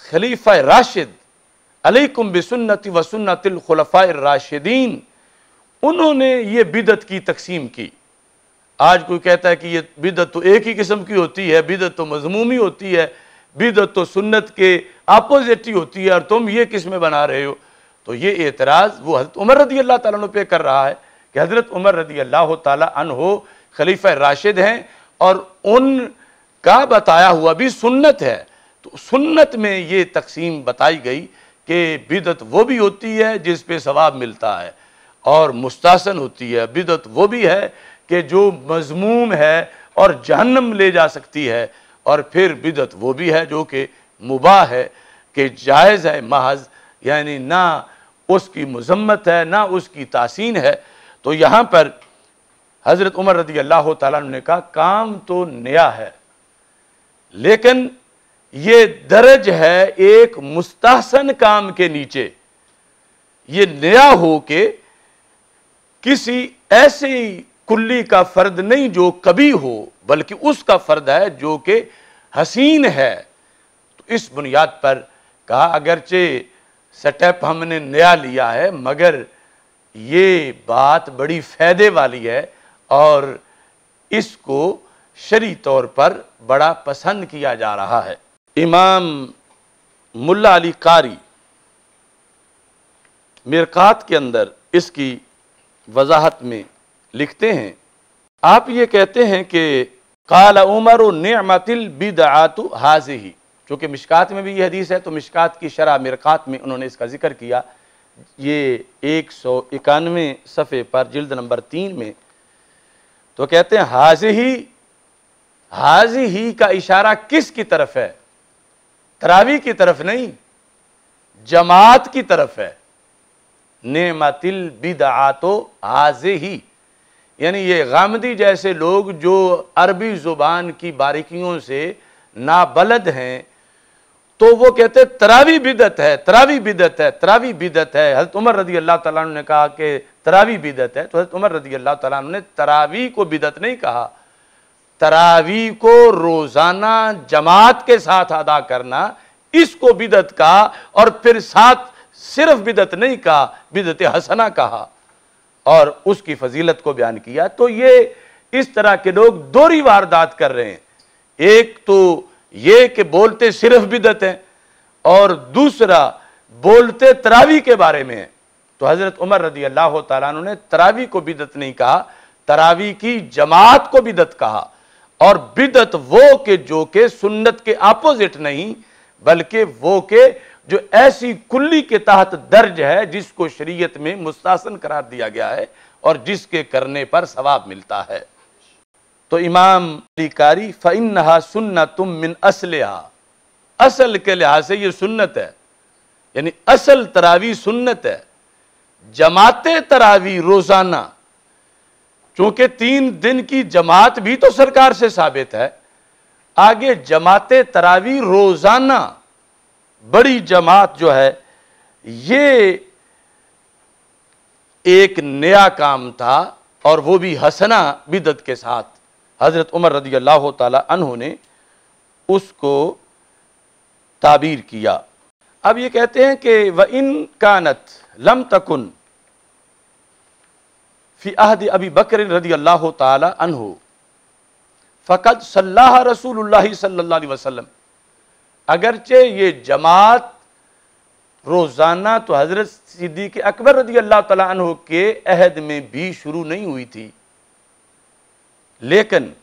S1: खलीफा राशिद अलीकुम बसन्नत वसन्नतलखलफ़ा राशिदीन उन्होंने ये बिदत की तकसीम की आज कोई कहता है कि ये बिदत तो एक ही किस्म की होती है बिदत तो मजमूमी होती है बिदत तो सुन्नत के अपोजिट ही होती है और तुम ये किस्में बना रहे हो तो ये एतराज़ वो हज़रत उमर रदी अल्लाह तु पे कर रहा है कि हज़रत उमर रदी अल्लाह तन हो खलीफा राशिद हैं और उनका बताया हुआ भी सुन्नत है तो सुन्नत में ये तकसीम बताई गई कि बिदत वो भी होती है जिस पे सवाब मिलता है और मुस्तासन होती है बिदत वो भी है कि जो मजमूम है और जहन्नम ले जा सकती है और फिर बिदत वो भी है जो कि मुबा है कि जायज़ है महज यानी ना उसकी मजम्मत है ना उसकी तासीन है तो यहाँ पर हज़रत उमर रदी अल्लाह ने कहा काम तो नया है लेकिन ये दर्ज है एक मुस्तासन काम के नीचे ये नया हो के किसी ऐसे कुल्ली का फ़र्द नहीं जो कभी हो बल्कि उसका फ़र्द है जो कि हसीन है तो इस बुनियाद पर कहा अगरचे सेटअप हमने नया लिया है मगर ये बात बड़ी फ़ायदे वाली है और इसको शरी तौर पर बड़ा पसंद किया जा रहा है इमाम मुल्ला अली कारी मिरकात के अंदर इसकी वजाहत में लिखते हैं आप ये कहते हैं कि काला उमर नमतिल आतु हाजही चूँकि मिशकात में भी ये हदीस है तो मिशकात की शरह मरक़ात में उन्होंने इसका जिक्र किया ये एक सौ इक्यानवे सफ़े पर जल्द नंबर तीन में तो कहते हैं हाज ही हाज ही का इशारा किस की तरफ है तरावी की तरफ नहीं जमात की तरफ है नेमतिल आतो हाज ही यानी ये गामदी जैसे लोग जो अरबी ज़ुबान की बारीकियों से नाबलद हैं तो वो कहते तरावी बिदत है तरावी बिदत है तरावी बिदत है हजरत उमर रजी अल्लाह तला ने कहा कि तरावी बिदत है तो हजरत उमर रजी अल्लाह तला ने तरावी को बिदत नहीं कहा तरावी को रोजाना जमात के साथ अदा करना इसको बिदत कहा और फिर साथ सिर्फ बिदत नहीं कहा बिदत हसना कहा और उसकी फजीलत को बयान किया तो ये इस तरह के लोग दोहरी वारदात कर रहे हैं एक तो ये कि बोलते सिर्फ बिदत है और दूसरा बोलते तरावी के बारे में तो हज़रत उमर रदी अल्लाह तु ने तरावी को बिदत नहीं कहा तरावी की जमात को बिदत कहा और बिदत वो के जो के सुन्नत के अपोजिट नहीं बल्कि वो के जो ऐसी कुल्ली के तहत दर्ज है जिसको शरीयत में मुस्तासन करार दिया गया है और जिसके करने पर सवाब मिलता है तो इमाम कारी फ़िन नहा सुन्ना तुम मिन असलहा असल के लिहाज से ये सुन्नत है यानी असल तरावी सुन्नत है जमाते तरावी रोज़ाना चूंकि तीन दिन की जमात भी तो सरकार से साबित है आगे जमात तरावी रोज़ाना बड़ी जमात जो है ये एक नया काम था और वो भी हसना बिदत के साथ हज़रत उमर रदी अल्लाह तहों ने उसको ताबीर किया अब ये कहते हैं कि व इन कानत लम तकन फ़ी अहद अबी बकर रदी अल्लाह तहो फ़कत सल्ला रसूल सल्ला वसलम अगरचे ये जमात रोज़ाना तो हज़रत सिद्दीक अकबर रदी अल्लाह तहु के अहद में भी शुरू नहीं हुई थी लेकिन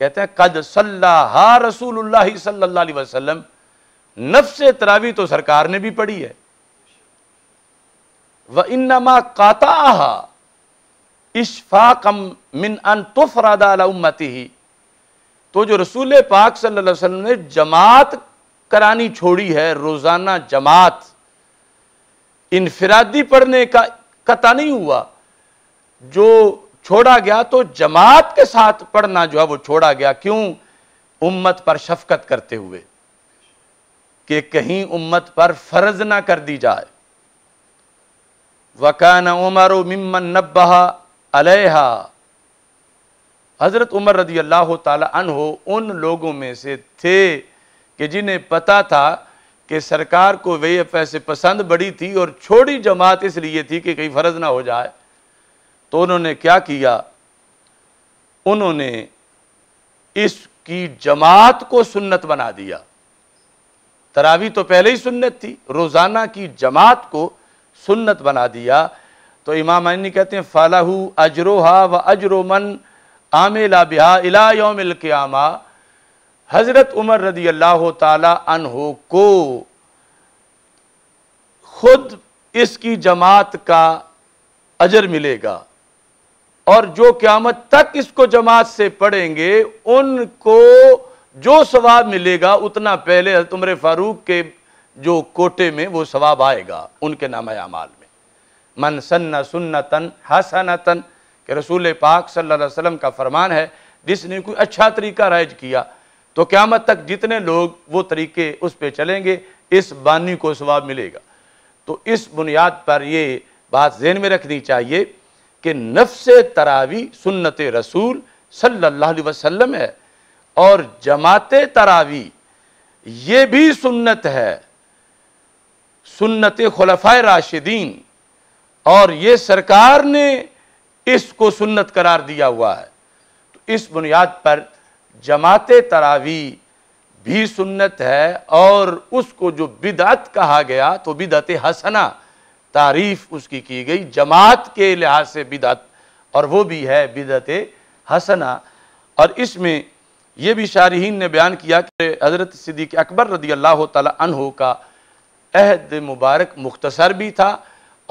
S1: कहते हैं कद सल्ला रसूल सल्ला वसलम तरावी तो सरकार ने भी पढ़ी है व इनमा काता इशफाकम मिन अन तुफरादाउमती ही तो जो रसूल पाक सल्लल्लाहु अलैहि वसल्लम ने जमात करानी छोड़ी है रोज़ाना जमात इनफरादी पढ़ने का कता नहीं हुआ जो छोड़ा गया तो जमात के साथ पढ़ना जो है वो छोड़ा गया क्यों उम्मत पर शफकत करते हुए कि कहीं उम्मत पर फर्ज ना कर दी जाए वकान उमर मिम्मन नब्बा अलहा हज़रत उमर रदी अल्लाह तहो उन लोगों में से थे कि जिन्हें पता था कि सरकार को वे पैसे पसंद बड़ी थी और छोड़ी जमात इसलिए थी कि कहीं फ़र्ज ना हो जाए तो उन्होंने क्या किया उन्होंने इसकी जमात को सुन्नत बना दिया तरावी तो पहले ही सुन्नत थी रोज़ाना की जमात को सुन्नत बना दिया तो इमाम आनी कहते हैं फ़लाहू अजरोहा व अजरो मन आमेला बिहा इला योमिल क्यामा हज़रत उमर रदी अल्लाह तहो को खुद इसकी जमात का अजर मिलेगा और जो क्यामत तक इसको जमात से पढ़ेंगे उनको जो सवाब मिलेगा उतना पहले हतमर फारूक के जो कोटे में वो सवाब आएगा उनके नाम अमाल में मन सन्ना सुन्नतन हसनतन के रसूल पाक सल्लल्लाहु अलैहि वसल्लम का फरमान है जिसने कोई अच्छा तरीका राइज किया तो क्यामत तक जितने लोग वो तरीके उस पर चलेंगे इस बानी को स्वाब मिलेगा तो इस बुनियाद पर ये बात जहन में रखनी चाहिए कि नफ्स तरावी सुन्नत रसूल सल्लल्लाहु अलैहि वसल्लम है और जमात तरावी ये भी सुन्नत है सुन्नत खलफा राशिदीन और ये सरकार ने इसको सुन्नत करार दिया हुआ है तो इस बुनियाद पर जमात तरावी भी सुन्नत है और उसको जो बिदअत कहा गया तो बिदत हसना तारीफ उसकी की गई जमात के लिहाज से बिदत और वो भी है बिदत हसना और इसमें यह भी शारहन ने बयान किया कि हज़रत सिद्दीक अकबर रदी अल्लाह तहो का अहद मुबारक मुख्तसर भी था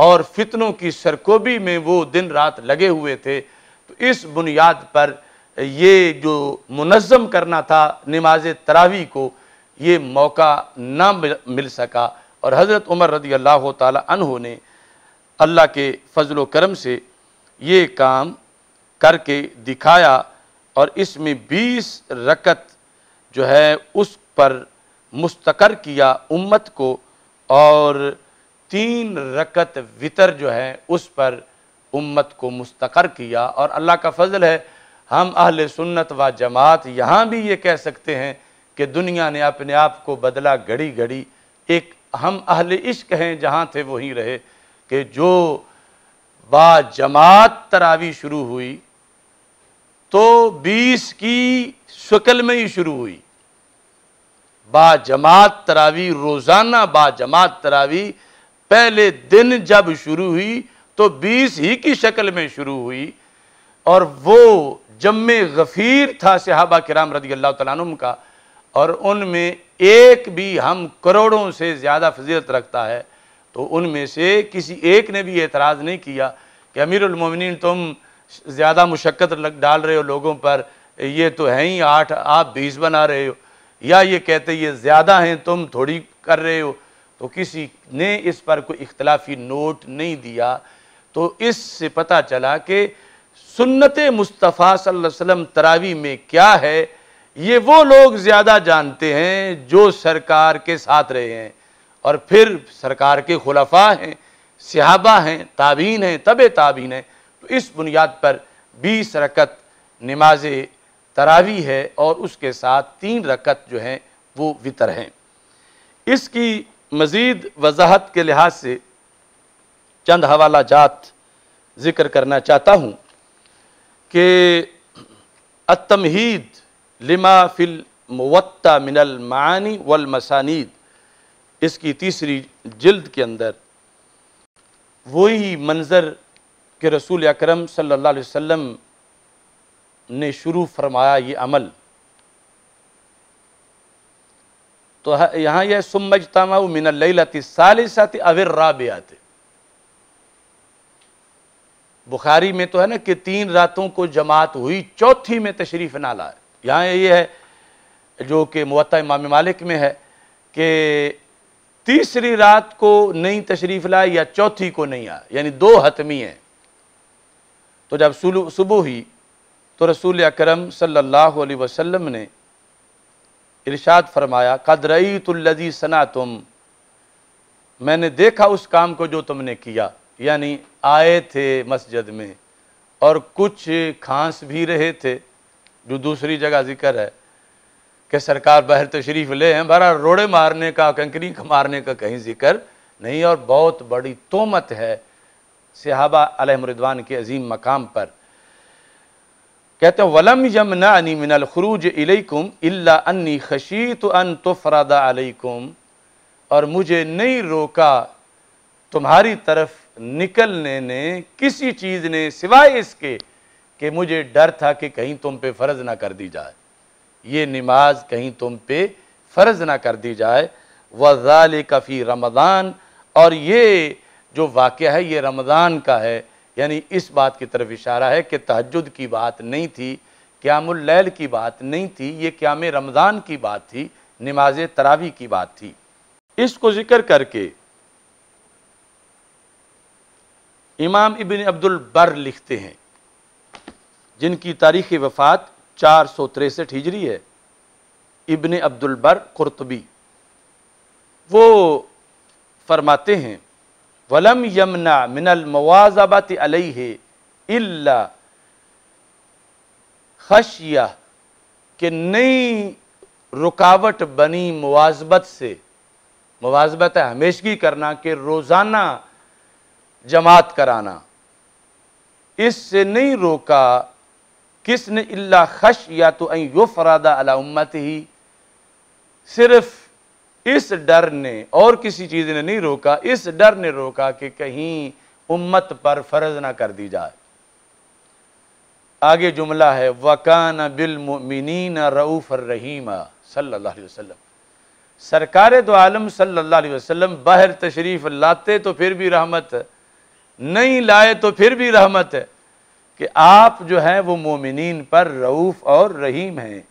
S1: और फितनों की सरकोबी में वो दिन रात लगे हुए थे तो इस बुनियाद पर ये जो मुनज़म करना था नमाज तरावी को ये मौका ना मिल सका और हज़रत उमर रदी अल्लाह तहु ने अल्लाह के फजल करम से ये काम करके दिखाया और इसमें बीस रकत जो है उस पर मुस्तकर किया उम्मत को और तीन रकत वितर जो है उस पर उम्मत को मुस्तकर किया और अल्लाह का फजल है हम अहल सुन्नत व जमात यहाँ भी ये कह सकते हैं कि दुनिया ने अपने आप को बदला घड़ी घड़ी एक हम अहल इश्क हैं जहाँ थे वहीं रहे कि जो बा जमात तरावी शुरू हुई तो बीस की शक्ल में ही शुरू हुई बाजमात तरावी रोज़ाना बाजमात तरावी पहले दिन जब शुरू हुई तो बीस ही की शक्ल में शुरू हुई और वो जम गफ़ीर था सहाबा कराम रजी अल्लाह तुम का और उनमें एक भी हम करोड़ों से ज़्यादा फजीलत रखता है तो उनमें से किसी एक ने भी एतराज़ नहीं किया कि अमीरमिन तुम ज़्यादा मुशक्क़त डाल रहे हो लोगों पर ये तो हैं ही आठ आप बीस बना रहे हो या ये कहते ये ज़्यादा हैं तुम थोड़ी कर रहे हो तो किसी ने इस पर कोई इख्तलाफी नोट नहीं दिया तो इससे पता चला कि सुन्नत मुस्तफ़ा सल्लल्लाहु तरावी में क्या है ये वो लोग ज़्यादा जानते हैं जो सरकार के साथ रहे हैं और फिर सरकार के खुलाफा हैं सिहाबा हैं ताबीन हैं तब ताबीन हैं तो इस बुनियाद पर बीस रकत नमाज तरावी है और उसके साथ तीन रकत जो हैं वो वितर हैं इसकी मज़ीद वजाहत के लिहाज से चंद हवाला जात ज़िक्र करना चाहता हूँ कि अतमहीद लिमा फिल मुवत्ता मिनल मानी वल मसानीद इसकी तीसरी जल्द के अंदर वही मंज़र के रसूल अकरम सल्लल्लाहु अलैहि वसल्लम ने शुरू फरमाया ये अमल तो यहाँ यह सुमजतमा मिनलती सालिसत अविर राबियात बुखारी में तो है ना कि तीन रातों को जमात हुई चौथी में तशरीफ़ ना लाए यहाँ ये है जो कि मत इमाम मालिक में है कि तीसरी रात को नहीं तशरीफ लाए या चौथी को नहीं आए यानी दो हतमी हैं तो जब सुबह ही तो रसूल अकरम सल्लल्लाहु अलैहि वसल्लम ने इरशाद फरमाया कदरई तुल्लजी सना तुम मैंने देखा उस काम को जो तुमने किया यानी आए थे मस्जिद में और कुछ खांस भी रहे थे जो दूसरी जगह जिक्र है कि सरकार बहर तशरीफ़ ले हैं बहरा रोड़े मारने का कंकरी मारने का कहीं जिक्र नहीं और बहुत बड़ी तोमत है सिहाबा अलहमरदवान के अजीम मकाम पर कहते हैं वलम यमना अनी मिनल खरूज इलैकुम इल्ला अन्नी खशीत अन तुफरादा अलैकुम और मुझे नहीं रोका तुम्हारी तरफ निकलने ने किसी चीज़ ने सिवाय इसके कि मुझे डर था कि कहीं तुम पे फ़र्ज़ ना कर दी जाए ये नमाज कहीं तुम पे फ़र्ज़ ना कर दी जाए वज़ाल कफ़ी रमज़ान और ये जो वाक़ है ये रमज़ान का है यानी इस बात की तरफ इशारा है कि तहजद की बात नहीं थी क्यामुल्लैल की बात नहीं थी ये क्याम रमज़ान की बात थी नमाज तरावी की बात थी इसको ज़िक्र करके इमाम इबिन अब्दुल बर लिखते हैं जिनकी तारीख़ वफ़ात चार सौ तिरसठ हिजरी है इबन अब्दुलबर कुरतबी वो फरमाते हैं वलम यमना मिनल मवाजबत अलह इल्ला खशिया के नई रुकावट बनी मुआजबत से मुआजबत है हमेशगी करना कि रोज़ाना जमात कराना इससे नहीं रोका किसने इल्ला खश या तो यो फरादा अला उम्मत ही सिर्फ इस डर ने और किसी चीज़ ने नहीं रोका इस डर ने रोका कि कहीं उम्मत पर फर्ज ना कर दी जाए आगे जुमला है वकान बिलमिन रऊफ़ रहीमा सल्लल्लाहु अलैहि वसल्लम सरकार तो आलम सल्लल्लाहु अलैहि वसल्लम बाहर तशरीफ़ लाते तो फिर भी रहमत नहीं लाए तो फिर भी रहमत है कि आप जो हैं वो मोमिन पर रऊफ़ और रहीम हैं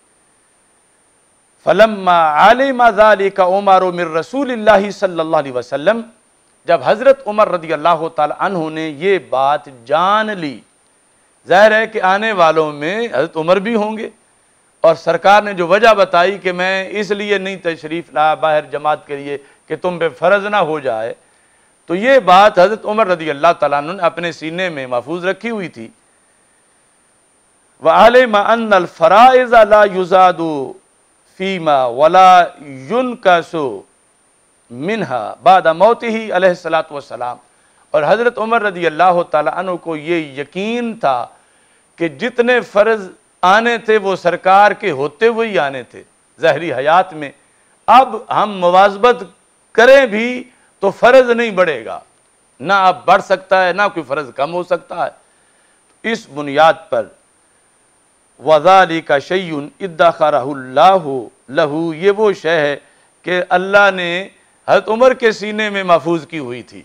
S1: फ़लम्मा आलिमा का उमर रसूल सल्ला जब हज़रत उमर रदी अल्लाह तु ने यह बात जान ली ज़ाहिर है कि आने वालों में हज़रत उमर भी होंगे और सरकार ने जो वजह बताई कि मैं इसलिए नहीं तशरीफ़ ला बाहर जमात के लिए कि तुम पे फ़र्ज ना हो जाए तो ये बात हज़रत उमर रदी अल्लाह तु ने अपने सीने में महफूज रखी हुई थी वल फ़राज़ादो फ़ीमा वला युन कसो मिनहा ही अलैहिस्सलात वसलाम और हज़रत उमर रजी अल्लाह तु को ये यकीन था कि जितने फ़र्ज आने थे वो सरकार के होते हुए ही आने थे जहरी हयात में अब हम मुवाजबत करें भी तो फ़र्ज नहीं बढ़ेगा ना अब बढ़ सकता है ना कोई फ़र्ज कम हो सकता है इस बुनियाद पर वज़ाली का इद्दा शैन लहू ये वो शे है कि अल्लाह ने हजरत उमर के सीने में महफूज की हुई थी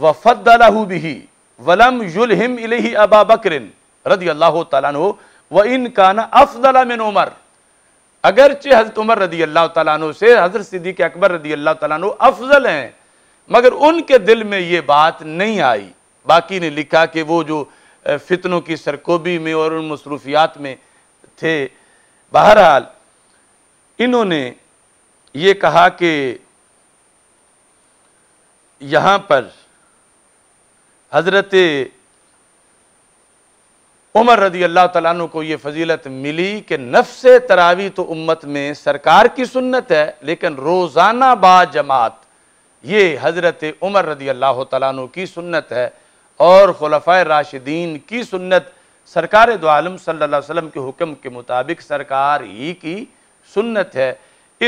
S1: व लहू भी वलम युलहिम इलही अबा बकरिन रदी अल्लाह तु व इन काना अफजला मिन उमर अगरचे हजरत उमर रदी अल्लाह तु से हजरत सिद्दीक अकबर रदी अल्लाह तु अफजल हैं मगर उनके दिल में ये बात नहीं आई बाकी ने लिखा कि वो जो फितनों की सरकोबी में और उन मसरूफियात में थे बहरहाल इन्होंने ये कहा कि यहाँ पर हज़रत उमर रदी अल्लाह तु को ये फजीलत मिली कि नफ्स तरावी तो उम्मत में सरकार की सुन्नत है लेकिन रोज़ाना बा जमात ये हज़रत उमर रदी अल्लाह तु की सुन्नत है और खलफ़ा राशिदीन की सुन्नत सरकार दो आलम सल्ला वसम के हुक्म के मुताबिक सरकार ही की सुन्नत है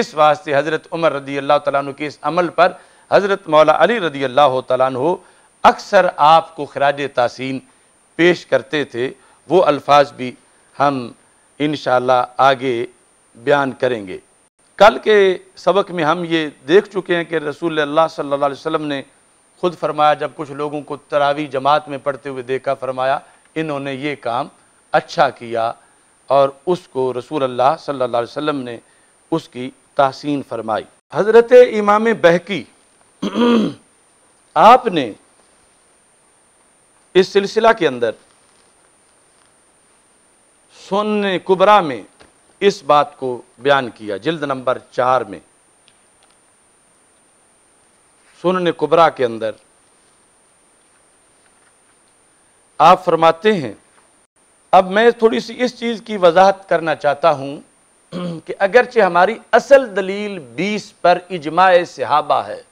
S1: इस वास्ते हज़रत उमर रदी अल्लाह तु के इस अमल पर हज़रत मौला अली रदी अल्लाह तु अक्सर आपको खराज तसीन पेश करते थे वो अल्फाज भी हम इन आगे बयान करेंगे कल के सबक में हम ये देख चुके हैं कि रसूल अल्लाह सल्ला वसम ने खुद फरमाया जब कुछ लोगों को तरावी जमात में पढ़ते हुए देखा फरमाया इन्होंने ये काम अच्छा किया और उसको रसूल अल्लाह सल्लल्लाहु अलैहि वसल्लम ने उसकी तहसीन फरमाई हज़रत इमाम बहकी *clears throat* आपने इस सिलसिला के अंदर सोने कुबरा में इस बात को बयान किया जिल्द नंबर चार में सुन कुबरा के अंदर आप फरमाते हैं अब मैं थोड़ी सी इस चीज़ की वजाहत करना चाहता हूं कि अगरचे हमारी असल दलील 20 पर इजमा सिहाबा है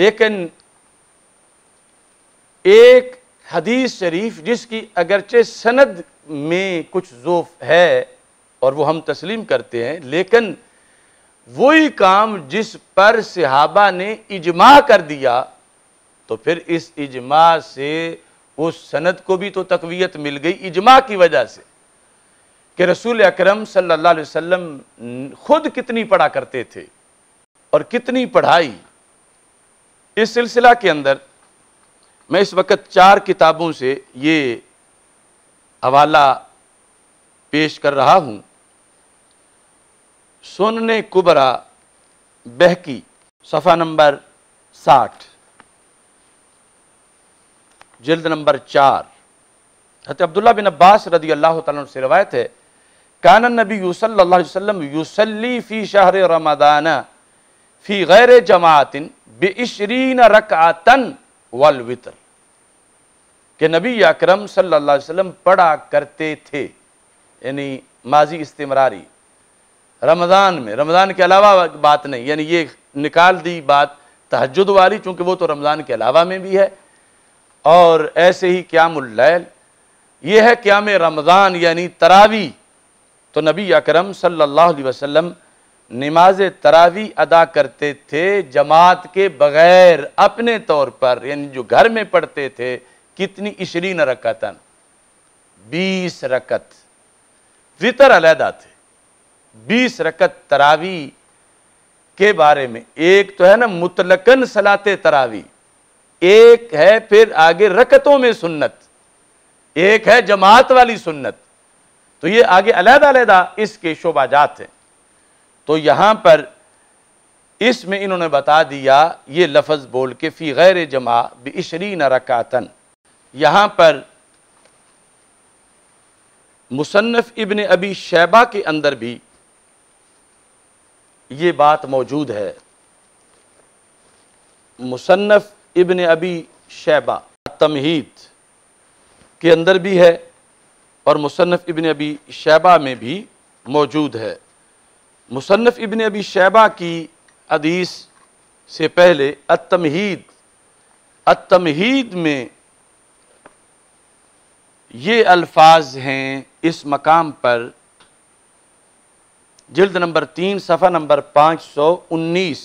S1: लेकिन एक हदीस शरीफ जिसकी अगरचे सनद में कुछ जोफ है और वो हम तस्लीम करते हैं लेकिन वही काम जिस पर सिहाबा ने इजमा कर दिया तो फिर इस इजमा से उस सनद को भी तो तकवीत मिल गई इजमा की वजह से कि रसूल अकरम सल्लल्लाहु अलैहि वसल्लम खुद कितनी पढ़ा करते थे और कितनी पढ़ाई इस सिलसिला के अंदर मैं इस वक्त चार किताबों से ये हवाला पेश कर रहा हूँ सुनने कुबरा बहकी सफ़ा नंबर साठ जल्द नंबर चार हत अब्दुल्ला बिन अब्बास रदी अल्लाह तुम से रवायत है कान नबी वसल्लम यूसली फ़ी शाह रमदान फ़ी गैर जमातिन बेशरीन रक आतन वितर के नबी अक्रम सल्ला वसलम पढ़ा करते थे यानी माजी इस्तेमरारी रमज़ान में रमज़ान के अलावा बात नहीं यानी ये निकाल दी बात तहजद वाली चूँकि वो तो रमज़ान के अलावा में भी है और ऐसे ही क्यामुल्लैल ये है क्याम रमज़ान यानी तरावी तो नबी अकरम सल्लल्लाहु अलैहि वसल्लम नमाज तरावी अदा करते थे जमात के बग़ैर अपने तौर पर यानी जो घर में पढ़ते थे कितनी इशरीन रकतन बीस रकत वितर अलहदा थे बीस रकत तरावी के बारे में एक तो है ना मुतलकन सलाते तरावी एक है फिर आगे रकतों में सुन्नत एक है जमात वाली सुन्नत तो ये आगे अलहदा अलहदा इसके शोबाजात हैं तो यहां पर इसमें इन्होंने बता दिया ये लफज बोल के फ़ी गैर जमा बिशरी न रकातन यहां पर मुसन्फ इबन अबी शैबा के अंदर भी ये बात मौजूद है मुसन्फ़ इबन अबी शैबा तमहीद के अंदर भी है और मुसन्फ़ इबन अबी शैबा में भी मौजूद है मुसन्फ़ इबन अबी शैबा की हदीस से पहले अतमहीद अतमहीद में ये अल्फाज हैं इस मकाम पर जल्द नंबर तीन सफ़ा नंबर पाँच सौ उन्नीस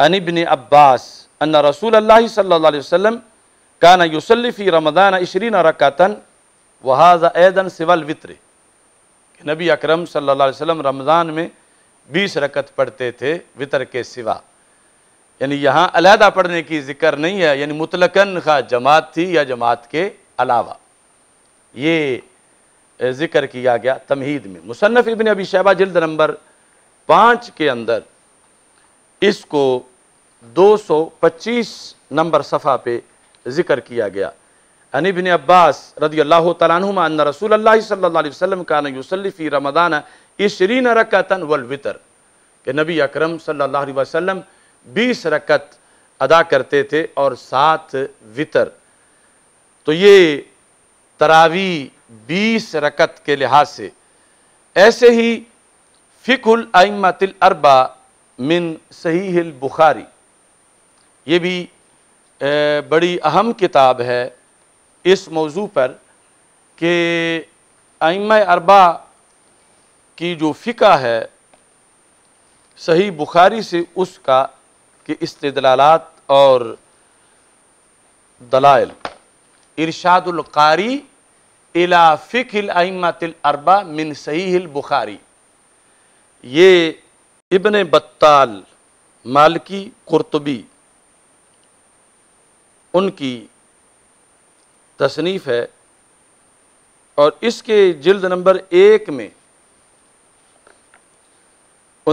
S1: अनिबन अब्बास अन्ना रसूल अल्लाह सल्ला वसम काना यूसलफ़ी रमदान इशरीन रकातन वहाज़ा ऐदन सिवल वित्र नबी अकरम सल्लल्लाहु अलैहि वसल्लम रमज़ान में बीस रकत पढ़ते थे वितर के सिवा यानी यहाँ अलहदा पढ़ने की ज़िक्र नहीं है यानी मुतलकन खा जमात थी या जमात के अलावा ये ज़िक्र किया गया तमहीद में मुसनफ़ इबन अबी शैबा जल्द नंबर पाँच के अंदर इसको 225 नंबर सफ़ा पे ज़िक्र किया गया अनिबिन अब्बास रदी अल्लाह तुमा रसूल अल्लाह वसम का नसलफ़ी रमदान इशरीन रकतन वलवितर के नबी अकरम सल्लल्लाहु बीस 20 रकत अदा करते थे और सात वितर तो ये तरावी बीस रकत के लिहाज से ऐसे ही फ़िकुल आइमतिल अरबा मिन सही बुखारी ये भी बड़ी अहम किताब है इस मौजू पर कि आइम अरबा की जो फ़िका है सही बुखारी से उसका कि इस्तलालत और दलाइल इरशादुल्कारी इला फिकल आइमातिल अरबा मिन सही बुखारी ये इबन बत्ताल मालकी कुरतबी उनकी तसनीफ़ है और इसके जल्द नंबर एक में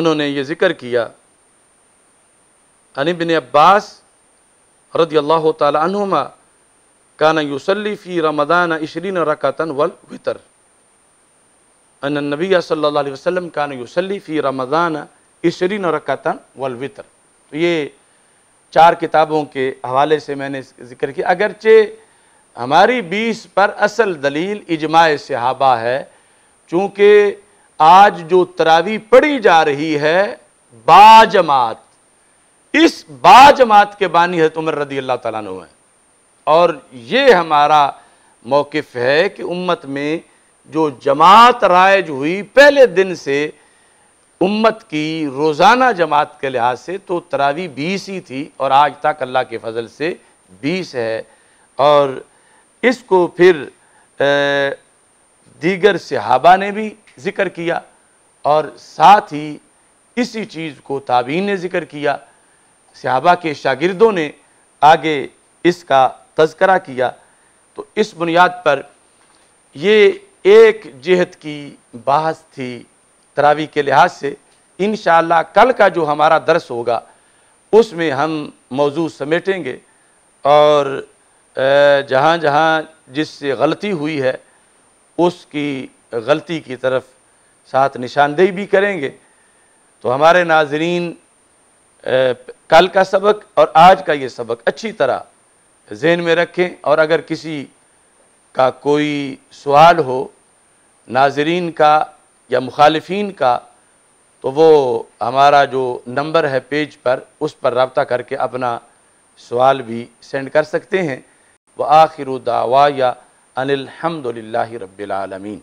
S1: उन्होंने ये ज़िक्र किया अनिबिन अब्बास रदी अल्लाह तुमा कान यूसली फ़ी रमदान इशरीन रकातन वल वितर अन नबी सल्ला वसम कान यूसली फ़ी रमदान इशरीन रकातन वल वितर तो ये चार किताबों के हवाले से मैंने जिक्र किया अगरचे हमारी बीस पर असल दलील इजमा सहाबा है चूँकि आज जो तरावी पढ़ी जा रही है बाजमात इस बाजमात के बानी है तुमर रदी अल्लाह तला है और ये हमारा मौक़ है कि उम्मत में जो जमात राइज हुई पहले दिन से उम्मत की रोज़ाना जमात के लिहाज से तो तरावी बीस ही थी और आज तक अल्लाह के फजल से बीस है और इसको फिर दीगर सहाबा ने भी ज़िक्र किया और साथ ही इसी चीज़ को ताबीन ने ज़िक्र किया सहाबा के शागिर्दों ने आगे इसका तस्करा किया तो इस बुनियाद पर ये एक जहत की बहस थी तरावी के लिहाज से इन कल का जो हमारा दर्स होगा उसमें हम मौजू समेटेंगे और जहाँ जहाँ जिससे गलती हुई है उसकी गलती की तरफ साथ निशानदेही भी करेंगे तो हमारे नाजरीन कल का सबक और आज का ये सबक अच्छी तरह जहन में रखें और अगर किसी का कोई सवाल हो नाजरीन का या मुखालफन का तो वो हमारा जो नंबर है पेज पर उस पर रबता करके अपना सवाल भी सेंड कर सकते हैं व आखिर दावा या अनिलहमदिल्ला रबालमीन